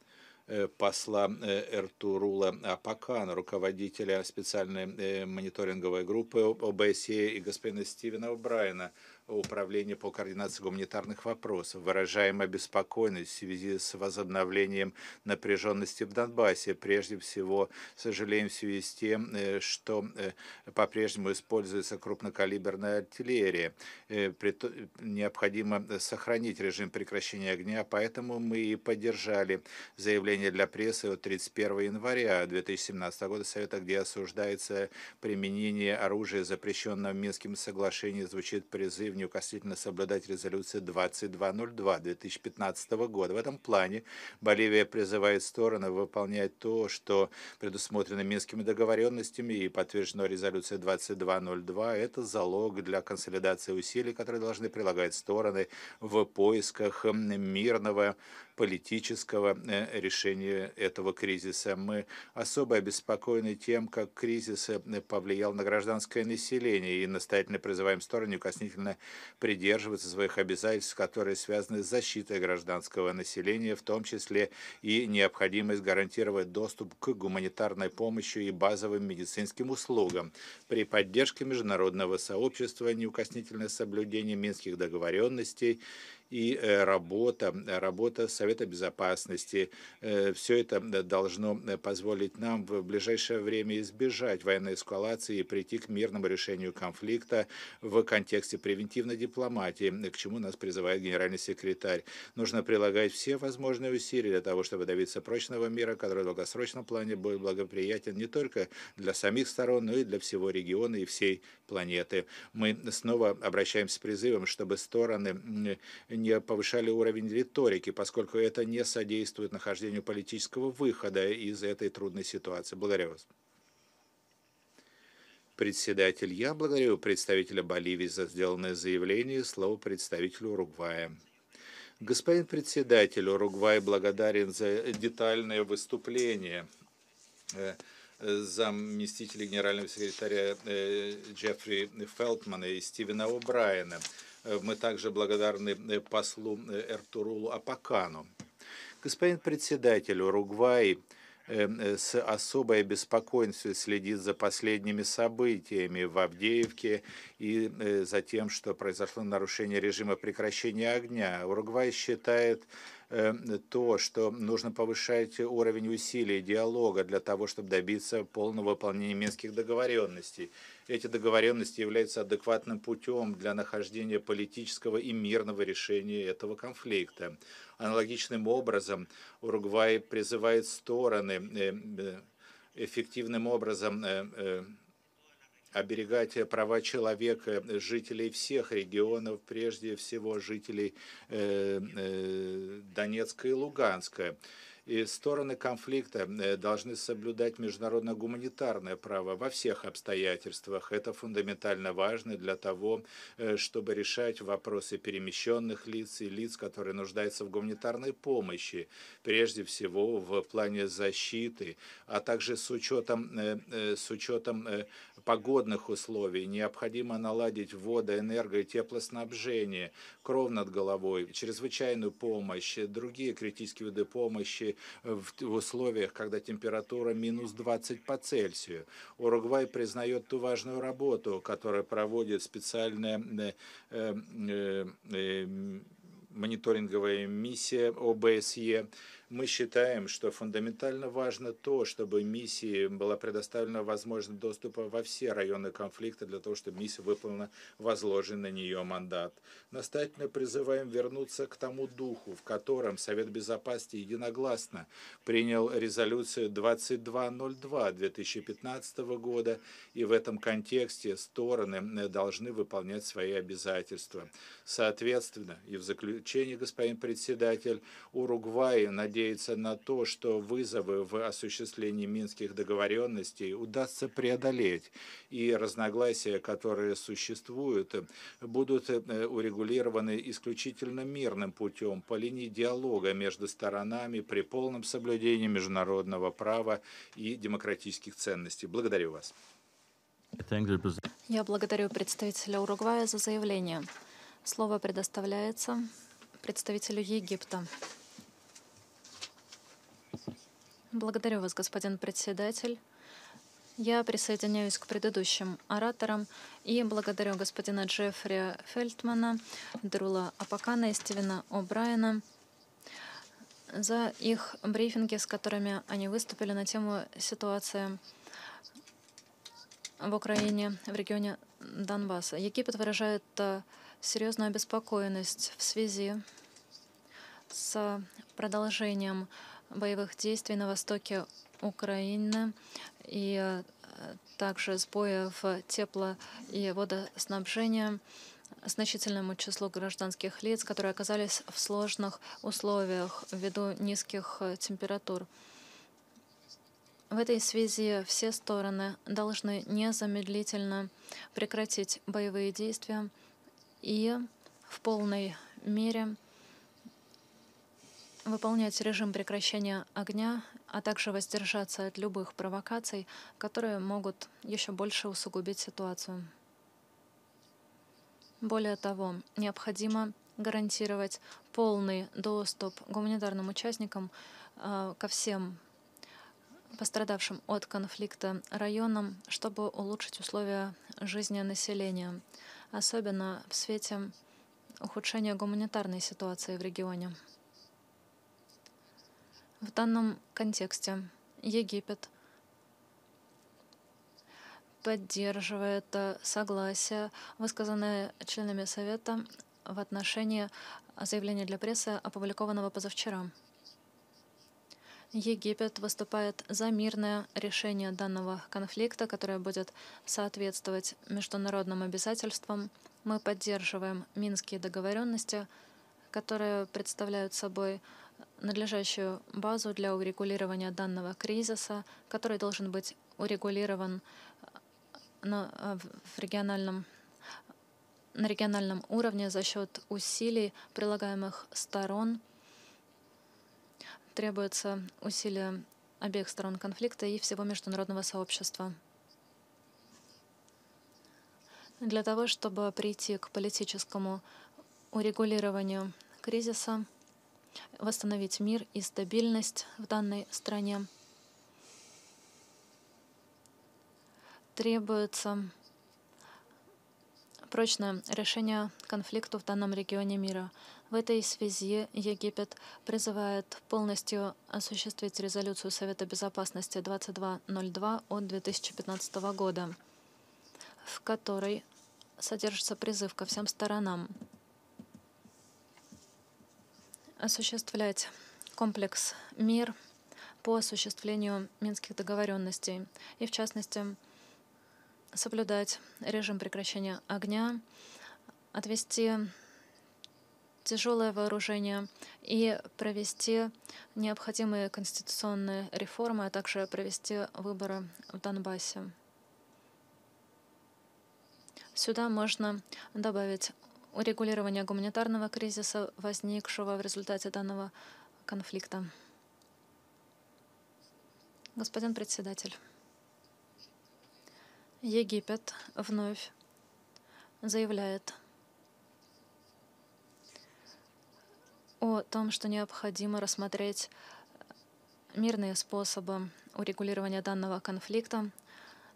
Э, посла э, Эртурула Апакана, руководителя специальной э, мониторинговой группы ОБСЕ и господина Стивена О'Брайена, Управления по координации гуманитарных вопросов. Выражаем обеспокоенность в связи с возобновлением напряженности в Донбассе. Прежде всего, сожалеем в связи с тем, э, что э, по-прежнему используется крупнокалиберная артиллерия. Э, необходимо сохранить режим прекращения огня, поэтому мы и поддержали заявление для прессы от 31 января 2017 года Совета, где осуждается применение оружия, запрещенного в Минским соглашении, звучит призыв Украине неукоснительно соблюдать резолюцию 2202 2015 года. В этом плане Боливия призывает стороны выполнять то, что предусмотрено Минскими договоренностями и подтверждено резолюцией 2202. Это залог для консолидации усилий, которые должны прилагать стороны в поисках мирного политического э, решения этого кризиса. Мы особо обеспокоены тем, как кризис э, повлиял на гражданское население и настоятельно призываем стороны неукоснительно придерживаться своих обязательств, которые связаны с защитой гражданского населения, в том числе и необходимость гарантировать доступ к гуманитарной помощи и базовым медицинским услугам. При поддержке международного сообщества неукоснительное соблюдение минских договоренностей и э, работа, э, работа Совета Безопасности. Э, все это должно позволить нам в ближайшее время избежать военной эскалации и прийти к мирному решению конфликта в контексте превентивной дипломатии, к чему нас призывает генеральный секретарь. Нужно прилагать все возможные усилия для того, чтобы добиться прочного мира, который в долгосрочном плане будет благоприятен не только для самих сторон, но и для всего региона и всей планеты. Мы снова обращаемся с призывом, чтобы стороны не повышали уровень риторики, поскольку это не содействует нахождению политического выхода из этой трудной ситуации. Благодарю вас. Председатель, я благодарю представителя Боливии за сделанное заявление. Слово представителю Уругвая. Господин председатель, Уругвай благодарен за детальное выступление э, заместителя генерального секретаря э, Джеффри Фелтмана и Стивена О'Брайена. Э, мы также благодарны э, послу э, Эртурулу Апакану. Господин председатель, Уругвай с особой беспокойностью следит за последними событиями в Авдеевке и за тем, что произошло нарушение режима прекращения огня. Уругвай считает то, что нужно повышать уровень усилий диалога для того, чтобы добиться полного выполнения минских договоренностей эти договоренности являются адекватным путем для нахождения политического и мирного решения этого конфликта. Аналогичным образом Уругвай призывает стороны э, э, эффективным образом э, оберегать права человека, жителей всех регионов, прежде всего жителей Донецка и Луганска. И стороны конфликта э, должны соблюдать международное гуманитарное право во всех обстоятельствах. Это фундаментально важно для того, э, чтобы решать вопросы перемещенных лиц и лиц, которые нуждаются в гуманитарной помощи, прежде всего в плане защиты, а также с учетом, э, с учетом погодных условий. Необходимо наладить водо, энерго и теплоснабжение, кровь над головой, чрезвычайную помощь, другие критические виды помощи, Э, в, условиях, когда температура минус 20 по Цельсию. Уругвай признает ту важную работу, которую проводит специальная э, э, э, мониторинговая миссия ОБСЕ, мы считаем, что фундаментально важно то, чтобы миссии была предоставлена возможность доступа во все районы конфликта для того, чтобы миссия выполнила возложенный на нее мандат. Настоятельно призываем вернуться к тому духу, в котором Совет Безопасности единогласно принял резолюцию 2202 2015 года, и в этом контексте стороны э, должны выполнять свои обязательства. Соответственно, и в заключение, господин председатель, Уругвай надеется, надеется на то, что вызовы в осуществлении минских договоренностей удастся преодолеть, и разногласия, которые существуют, будут э, урегулированы исключительно мирным путем по линии диалога между сторонами при полном соблюдении международного права и демократических ценностей. Благодарю вас. Я благодарю представителя Уругвая за заявление. Слово предоставляется представителю Египта. Благодарю вас, господин председатель. Я присоединяюсь к предыдущим ораторам и благодарю господина Джеффри Фельдмана, Друла Апакана и Стивена О'Брайена за их брифинги, с которыми они выступили на тему ситуации в Украине, в регионе Донбасса. Египет выражает э, серьезную обеспокоенность в связи с продолжением боевых действий на востоке Украины и э, также сбоев тепла и водоснабжения значительному числу гражданских лиц, которые оказались в сложных условиях ввиду низких э, температур. В этой связи все стороны должны незамедлительно прекратить боевые действия и в полной мере выполнять режим прекращения огня, а также воздержаться от любых провокаций, которые могут еще больше усугубить ситуацию. Более того, необходимо гарантировать полный доступ гуманитарным участникам э, ко всем пострадавшим от конфликта районам, чтобы улучшить условия жизни населения, особенно в свете ухудшения гуманитарной ситуации в регионе. В данном контексте Египет поддерживает э, согласие, высказанное членами Совета в отношении заявления для прессы, опубликованного позавчера. Египет выступает за мирное решение данного конфликта, которое будет соответствовать международным обязательствам. Мы поддерживаем минские договоренности, которые представляют собой надлежащую базу для урегулирования данного кризиса, который должен быть урегулирован э, на, э, в региональном, на региональном уровне за счет усилий прилагаемых сторон. Требуется усилия обеих сторон конфликта и всего международного сообщества. Для того, чтобы прийти к политическому урегулированию кризиса, восстановить мир и стабильность в данной стране. Требуется прочное решение конфликта в данном регионе мира. В этой связи Египет призывает полностью осуществить резолюцию Совета Безопасности 2202 от 2015 года, в которой содержится призыв ко всем сторонам осуществлять комплекс мир по осуществлению минских договоренностей и, в частности, соблюдать режим прекращения огня, отвести тяжелое вооружение и провести необходимые конституционные реформы, а также провести выборы в Донбассе. Сюда можно добавить урегулирования гуманитарного кризиса, возникшего в результате данного конфликта. Господин председатель, Египет вновь заявляет о том, что необходимо рассмотреть мирные способы урегулирования данного конфликта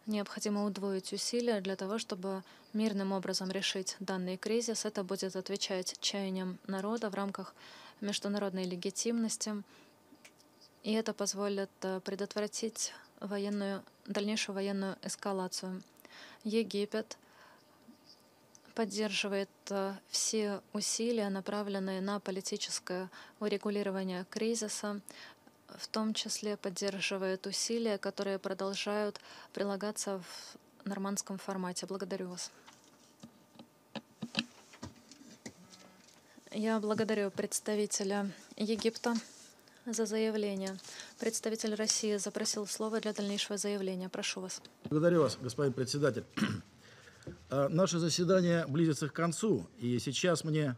Необходимо удвоить усилия для того, чтобы мирным образом решить данный кризис. Это будет отвечать чаяниям народа в рамках международной легитимности. И это позволит э, предотвратить военную, дальнейшую военную эскалацию. Египет поддерживает э, все усилия, направленные на политическое урегулирование кризиса, в том числе поддерживает усилия, которые продолжают прилагаться в нормандском формате. Благодарю вас. Я благодарю представителя Египта за заявление. Представитель России запросил слово для дальнейшего заявления. Прошу вас. Благодарю вас, господин председатель. А, наше заседание близится к концу, и сейчас мне,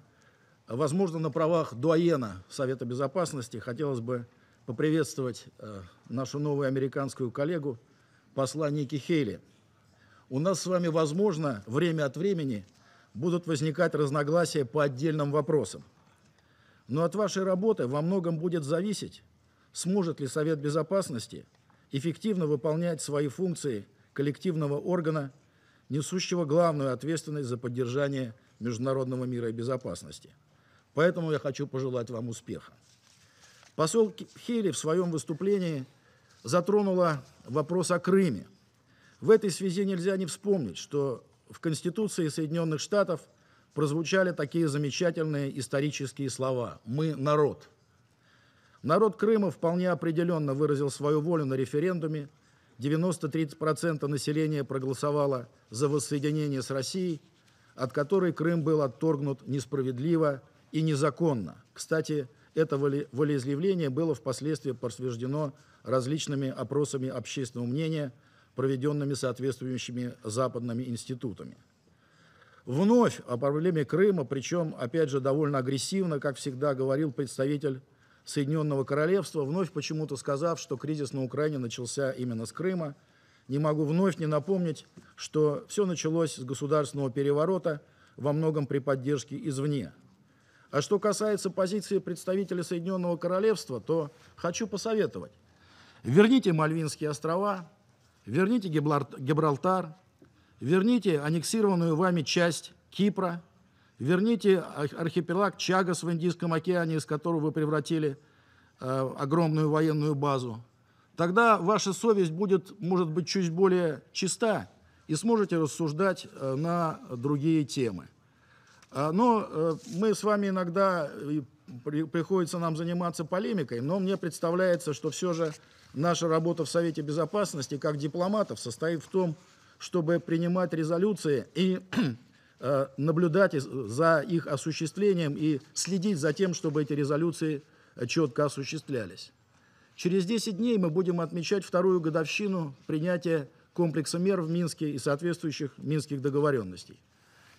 возможно, на правах дуаена Совета Безопасности хотелось бы поприветствовать э, нашу новую американскую коллегу, посла Ники Хейли. У нас с вами, возможно, время от времени будут возникать разногласия по отдельным вопросам. Но от вашей работы во многом будет зависеть, сможет ли Совет Безопасности эффективно выполнять свои функции коллективного органа, несущего главную ответственность за поддержание международного мира и безопасности. Поэтому я хочу пожелать вам успеха. Посол Хели в своем выступлении затронула вопрос о Крыме. В этой связи нельзя не вспомнить, что в Конституции Соединенных Штатов прозвучали такие замечательные исторические слова «Мы – народ». Народ Крыма вполне определенно выразил свою волю на референдуме, 93% населения проголосовало за воссоединение с Россией, от которой Крым был отторгнут несправедливо и незаконно. Кстати, это волеизъявление было впоследствии подтверждено различными опросами общественного мнения, проведенными соответствующими западными институтами. Вновь о проблеме Крыма, причем, опять же, довольно агрессивно, как всегда говорил представитель Соединенного Королевства, вновь почему-то сказав, что кризис на Украине начался именно с Крыма. Не могу вновь не напомнить, что все началось с государственного переворота, во многом при поддержке извне – а что касается позиции представителя Соединенного Королевства, то хочу посоветовать. Верните Мальвинские острова, верните Гибралтар, верните аннексированную вами часть Кипра, верните архипелаг Чагас в Индийском океане, из которого вы превратили э, огромную военную базу. Тогда ваша совесть будет, может быть, чуть более чиста, и сможете рассуждать э, на другие темы. А, но э, мы с вами иногда, э, приходится нам заниматься полемикой, но мне представляется, что все же наша работа в Совете Безопасности как дипломатов состоит в том, чтобы принимать резолюции и э, наблюдать за их осуществлением и следить за тем, чтобы эти резолюции четко осуществлялись. Через 10 дней мы будем отмечать вторую годовщину принятия комплекса мер в Минске и соответствующих минских договоренностей.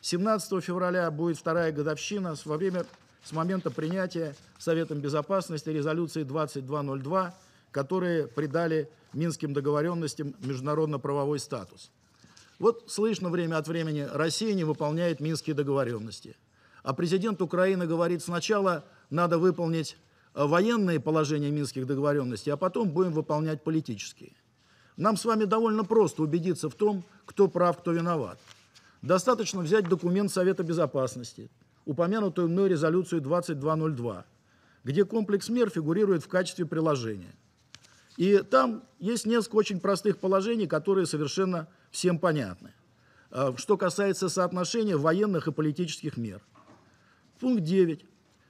17 февраля будет вторая годовщина во время, с момента принятия Советом Безопасности резолюции 2202, которые придали минским договоренностям международно-правовой статус. Вот слышно время от времени, Россия не выполняет минские договоренности. А президент Украины говорит, сначала надо выполнить э, военные положения минских договоренностей, а потом будем выполнять политические. Нам с вами довольно просто убедиться в том, кто прав, кто виноват. Достаточно взять документ Совета Безопасности, упомянутую мной резолюцию 2202, где комплекс мер фигурирует в качестве приложения. И там есть несколько очень простых положений, которые совершенно всем понятны. А, что касается соотношения военных и политических мер. Пункт 9.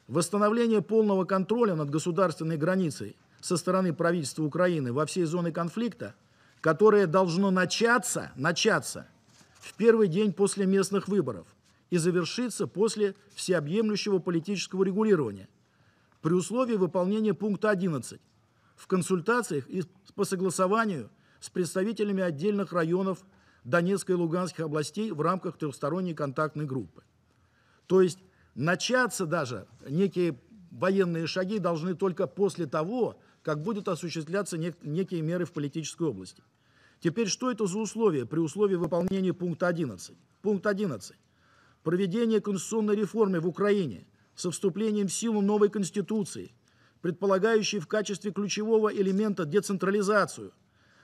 Восстановление полного контроля над государственной границей со стороны правительства Украины во всей зоне конфликта, которое должно начаться, начаться – в первый день после местных выборов и завершится после всеобъемлющего политического регулирования при условии выполнения пункта 11 в консультациях и по согласованию с представителями отдельных районов Донецкой и Луганской областей в рамках трехсторонней контактной группы. То есть начаться даже некие военные шаги должны только после того, как будут осуществляться некие меры в политической области. Теперь что это за условия при условии выполнения пункта 11? Пункт 11. Проведение конституционной реформы в Украине со вступлением в силу новой конституции, предполагающей в качестве ключевого элемента децентрализацию,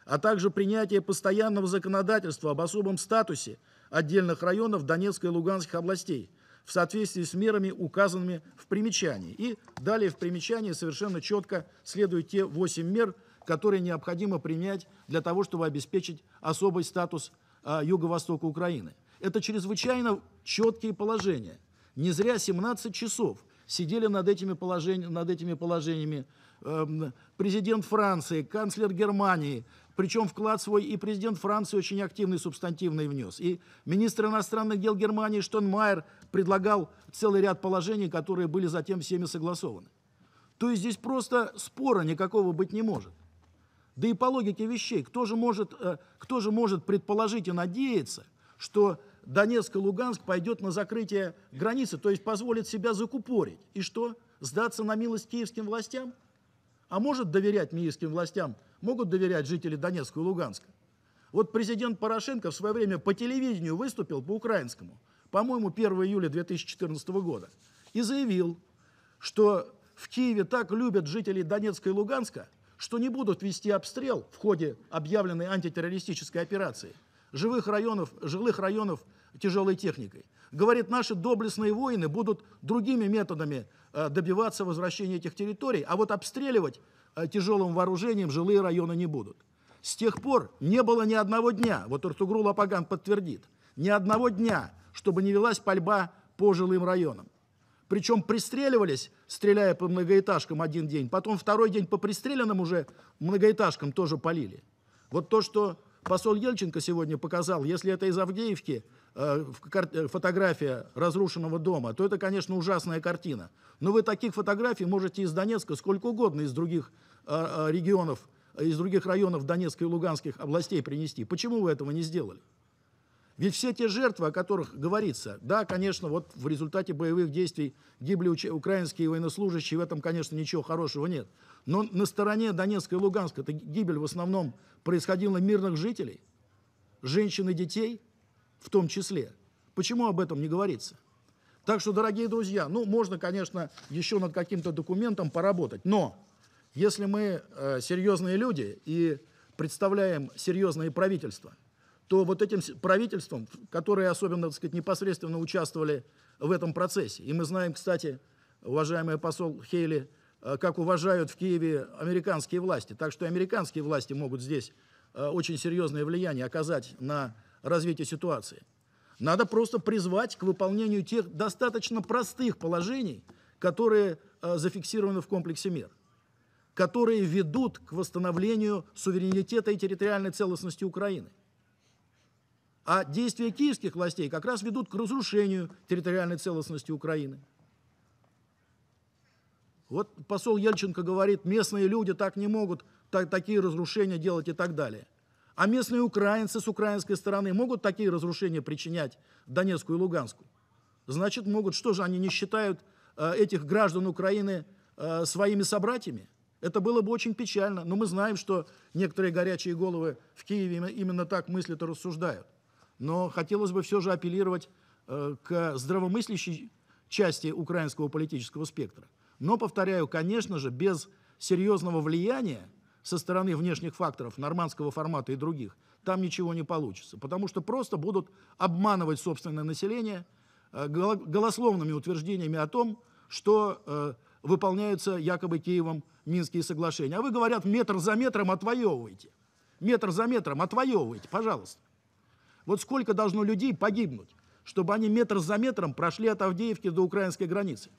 а также принятие постоянного законодательства об особом статусе отдельных районов Донецкой и Луганских областей в соответствии с мерами, указанными в примечании. И далее в примечании совершенно четко следуют те 8 мер, которые необходимо принять для того, чтобы обеспечить особый статус а, юго-востока Украины. Это чрезвычайно четкие положения. Не зря 17 часов сидели над этими, положени, над этими положениями э, президент Франции, канцлер Германии, причем вклад свой и президент Франции очень активный, субстантивный внес. И министр иностранных дел Германии Штонмайер предлагал целый ряд положений, которые были затем всеми согласованы. То есть здесь просто спора никакого быть не может. Да и по логике вещей, кто же может, э, кто же может предположить и надеяться, что Донецк и Луганск пойдет на закрытие границы, то есть позволит себя закупорить. И что? Сдаться на милость киевским властям? А может доверять киевским властям? Могут доверять жители Донецка и Луганска? Вот президент Порошенко в свое время по телевидению выступил по украинскому, по-моему, 1 июля 2014 года, и заявил, что в Киеве так любят жителей Донецка и Луганска – что не будут вести обстрел в ходе объявленной антитеррористической операции живых районов, жилых районов тяжелой техникой. Говорит, наши доблестные воины будут другими методами э, добиваться возвращения этих территорий, а вот обстреливать э, тяжелым вооружением жилые районы не будут. С тех пор не было ни одного дня, вот Артугрул Апаган подтвердит, ни одного дня, чтобы не велась пальба по жилым районам. Причем пристреливались, стреляя по многоэтажкам один день, потом второй день по пристреленным уже многоэтажкам тоже полили. Вот то, что посол Ельченко сегодня показал, если это из Авдеевки э, э, фотография разрушенного дома, то это, конечно, ужасная картина. Но вы таких фотографий можете из Донецка сколько угодно, из других э, регионов, из других районов Донецкой и Луганских областей принести. Почему вы этого не сделали? Ведь все те жертвы, о которых говорится, да, конечно, вот в результате боевых действий гибли украинские военнослужащие, в этом, конечно, ничего хорошего нет. Но на стороне Донецка и Луганска эта гибель в основном происходила мирных жителей, женщин и детей в том числе. Почему об этом не говорится? Так что, дорогие друзья, ну, можно, конечно, еще над каким-то документом поработать, но если мы э, серьезные люди и представляем серьезные правительства, то вот этим правительством, которые особенно, так сказать, непосредственно участвовали в этом процессе. И мы знаем, кстати, уважаемый посол Хейли, э, как уважают в Киеве американские власти. Так что американские власти могут здесь э, очень серьезное влияние оказать на развитие ситуации. Надо просто призвать к выполнению тех достаточно простых положений, которые э, зафиксированы в комплексе мер, которые ведут к восстановлению суверенитета и территориальной целостности Украины. А действия киевских властей как раз ведут к разрушению территориальной целостности Украины. Вот посол Ельченко говорит, местные люди так не могут так, такие разрушения делать и так далее. А местные украинцы с украинской стороны могут такие разрушения причинять Донецку и Луганску? Значит, могут. Что же, они не считают э, этих граждан Украины э, своими собратьями? Это было бы очень печально. Но мы знаем, что некоторые горячие головы в Киеве именно так мыслят и рассуждают. Но хотелось бы все же апеллировать э, к здравомыслящей части украинского политического спектра. Но, повторяю, конечно же, без серьезного влияния со стороны внешних факторов, нормандского формата и других, там ничего не получится. Потому что просто будут обманывать собственное население э, голословными утверждениями о том, что э, выполняются якобы Киевом Минские соглашения. А вы, говорят, метр за метром отвоевывайте. Метр за метром отвоевывайте, пожалуйста. Вот сколько должно людей погибнуть, чтобы они метр за метром прошли от Авдеевки до украинской границы?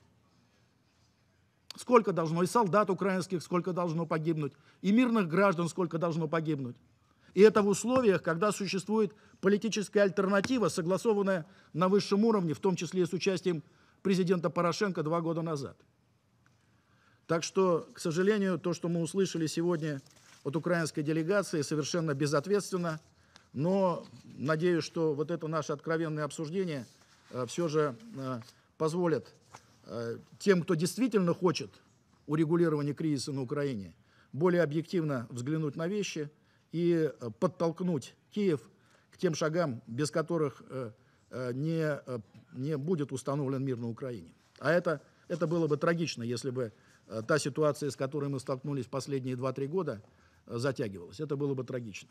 Сколько должно и солдат украинских, сколько должно погибнуть, и мирных граждан, сколько должно погибнуть. И это в условиях, когда существует политическая альтернатива, согласованная на высшем уровне, в том числе и с участием президента Порошенко два года назад. Так что, к сожалению, то, что мы услышали сегодня от украинской делегации, совершенно безответственно – но надеюсь, что вот это наше откровенное обсуждение э, все же э, позволит э, тем, кто действительно хочет урегулирования кризиса на Украине, более объективно взглянуть на вещи и подтолкнуть Киев к тем шагам, без которых не, не будет установлен мир на Украине. А это, это было бы трагично, если бы та ситуация, с которой мы столкнулись последние 2-3 года, затягивалась. Это было бы трагично.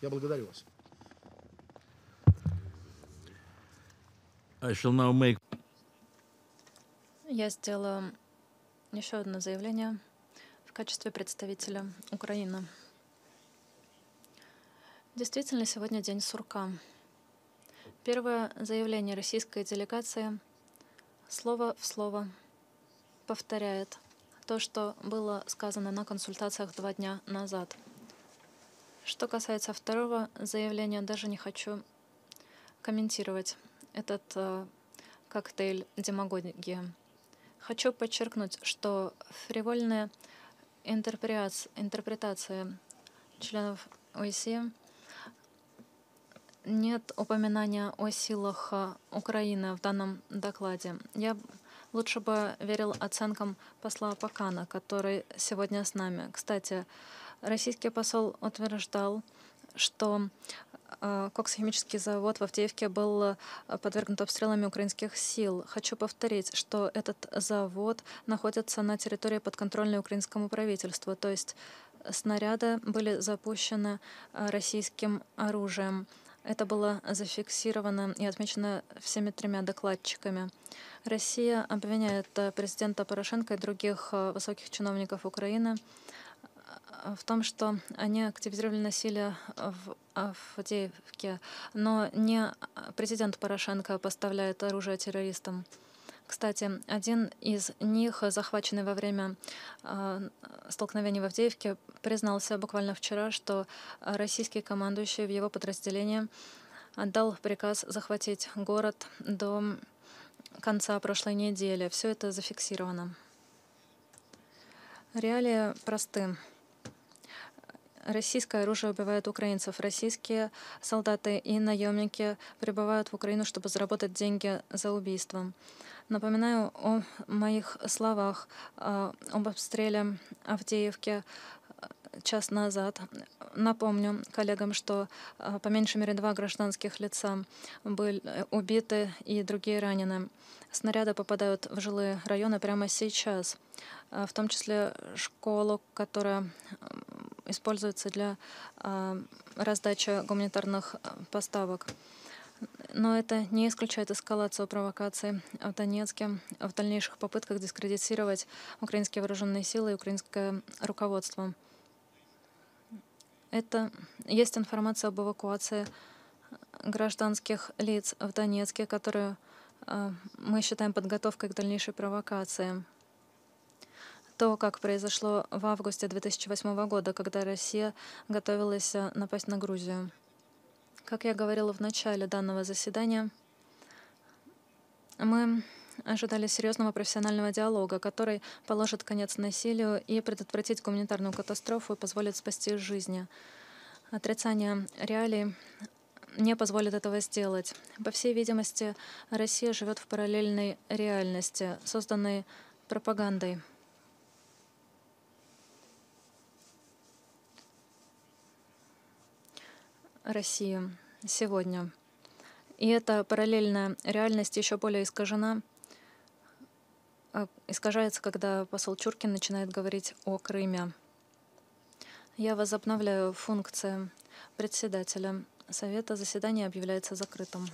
Я благодарю вас. I shall now make... Я сделала еще одно заявление в качестве представителя Украины. Действительно, сегодня день сурка. Первое заявление российской делегации слово в слово повторяет то, что было сказано на консультациях два дня назад — что касается второго заявления, даже не хочу комментировать этот э, коктейль демагогии. Хочу подчеркнуть, что фривольные интерпретации членов ОСИ нет упоминания о силах э, Украины в данном докладе. Я лучше бы верил оценкам посла Пакана, который сегодня с нами. Кстати, Российский посол утверждал, что э, коксохимический завод в Авдеевке был э, подвергнут обстрелами украинских сил. Хочу повторить, что этот завод находится на территории подконтрольной украинскому правительству, то есть э, снаряды были запущены российским оружием. Это было зафиксировано и отмечено всеми тремя докладчиками. Россия обвиняет президента Порошенко и других высоких чиновников Украины в том, что они активизировали насилие в Авдеевке, но не президент Порошенко поставляет оружие террористам. Кстати, один из них, захваченный во время э, столкновений в Авдеевке, признался буквально вчера, что российский командующий в его подразделении отдал приказ захватить город до конца прошлой недели. Все это зафиксировано. Реалии просты. Российское оружие убивает украинцев. Российские солдаты и наемники прибывают в Украину, чтобы заработать деньги за убийство. Напоминаю о моих словах а, об обстреле Авдеевки а, час назад. Напомню коллегам, что а, по меньшей мере два гражданских лица были э, убиты и другие ранены. Снаряды попадают в жилые районы прямо сейчас, в том числе школу, которая используется для а, раздачи гуманитарных э, поставок. Но это не исключает эскалацию провокаций в Донецке в дальнейших попытках дискредитировать украинские вооруженные силы и украинское руководство. Это есть информация об эвакуации гражданских лиц в Донецке, которую э, мы считаем подготовкой к дальнейшей провокации то, как произошло в августе 2008 года, когда Россия готовилась э, напасть на Грузию. Как я говорила в начале данного заседания, мы ожидали серьезного профессионального диалога, который положит конец насилию и предотвратит гуманитарную катастрофу и позволит спасти жизни. Отрицание реалий не позволит этого сделать. По всей видимости, Россия живет в параллельной реальности, созданной пропагандой. России сегодня. И эта параллельная реальность еще более искажена, э, искажается, когда посол Чуркин начинает говорить о Крыме. Я возобновляю функции председателя. Совета заседание объявляется закрытым.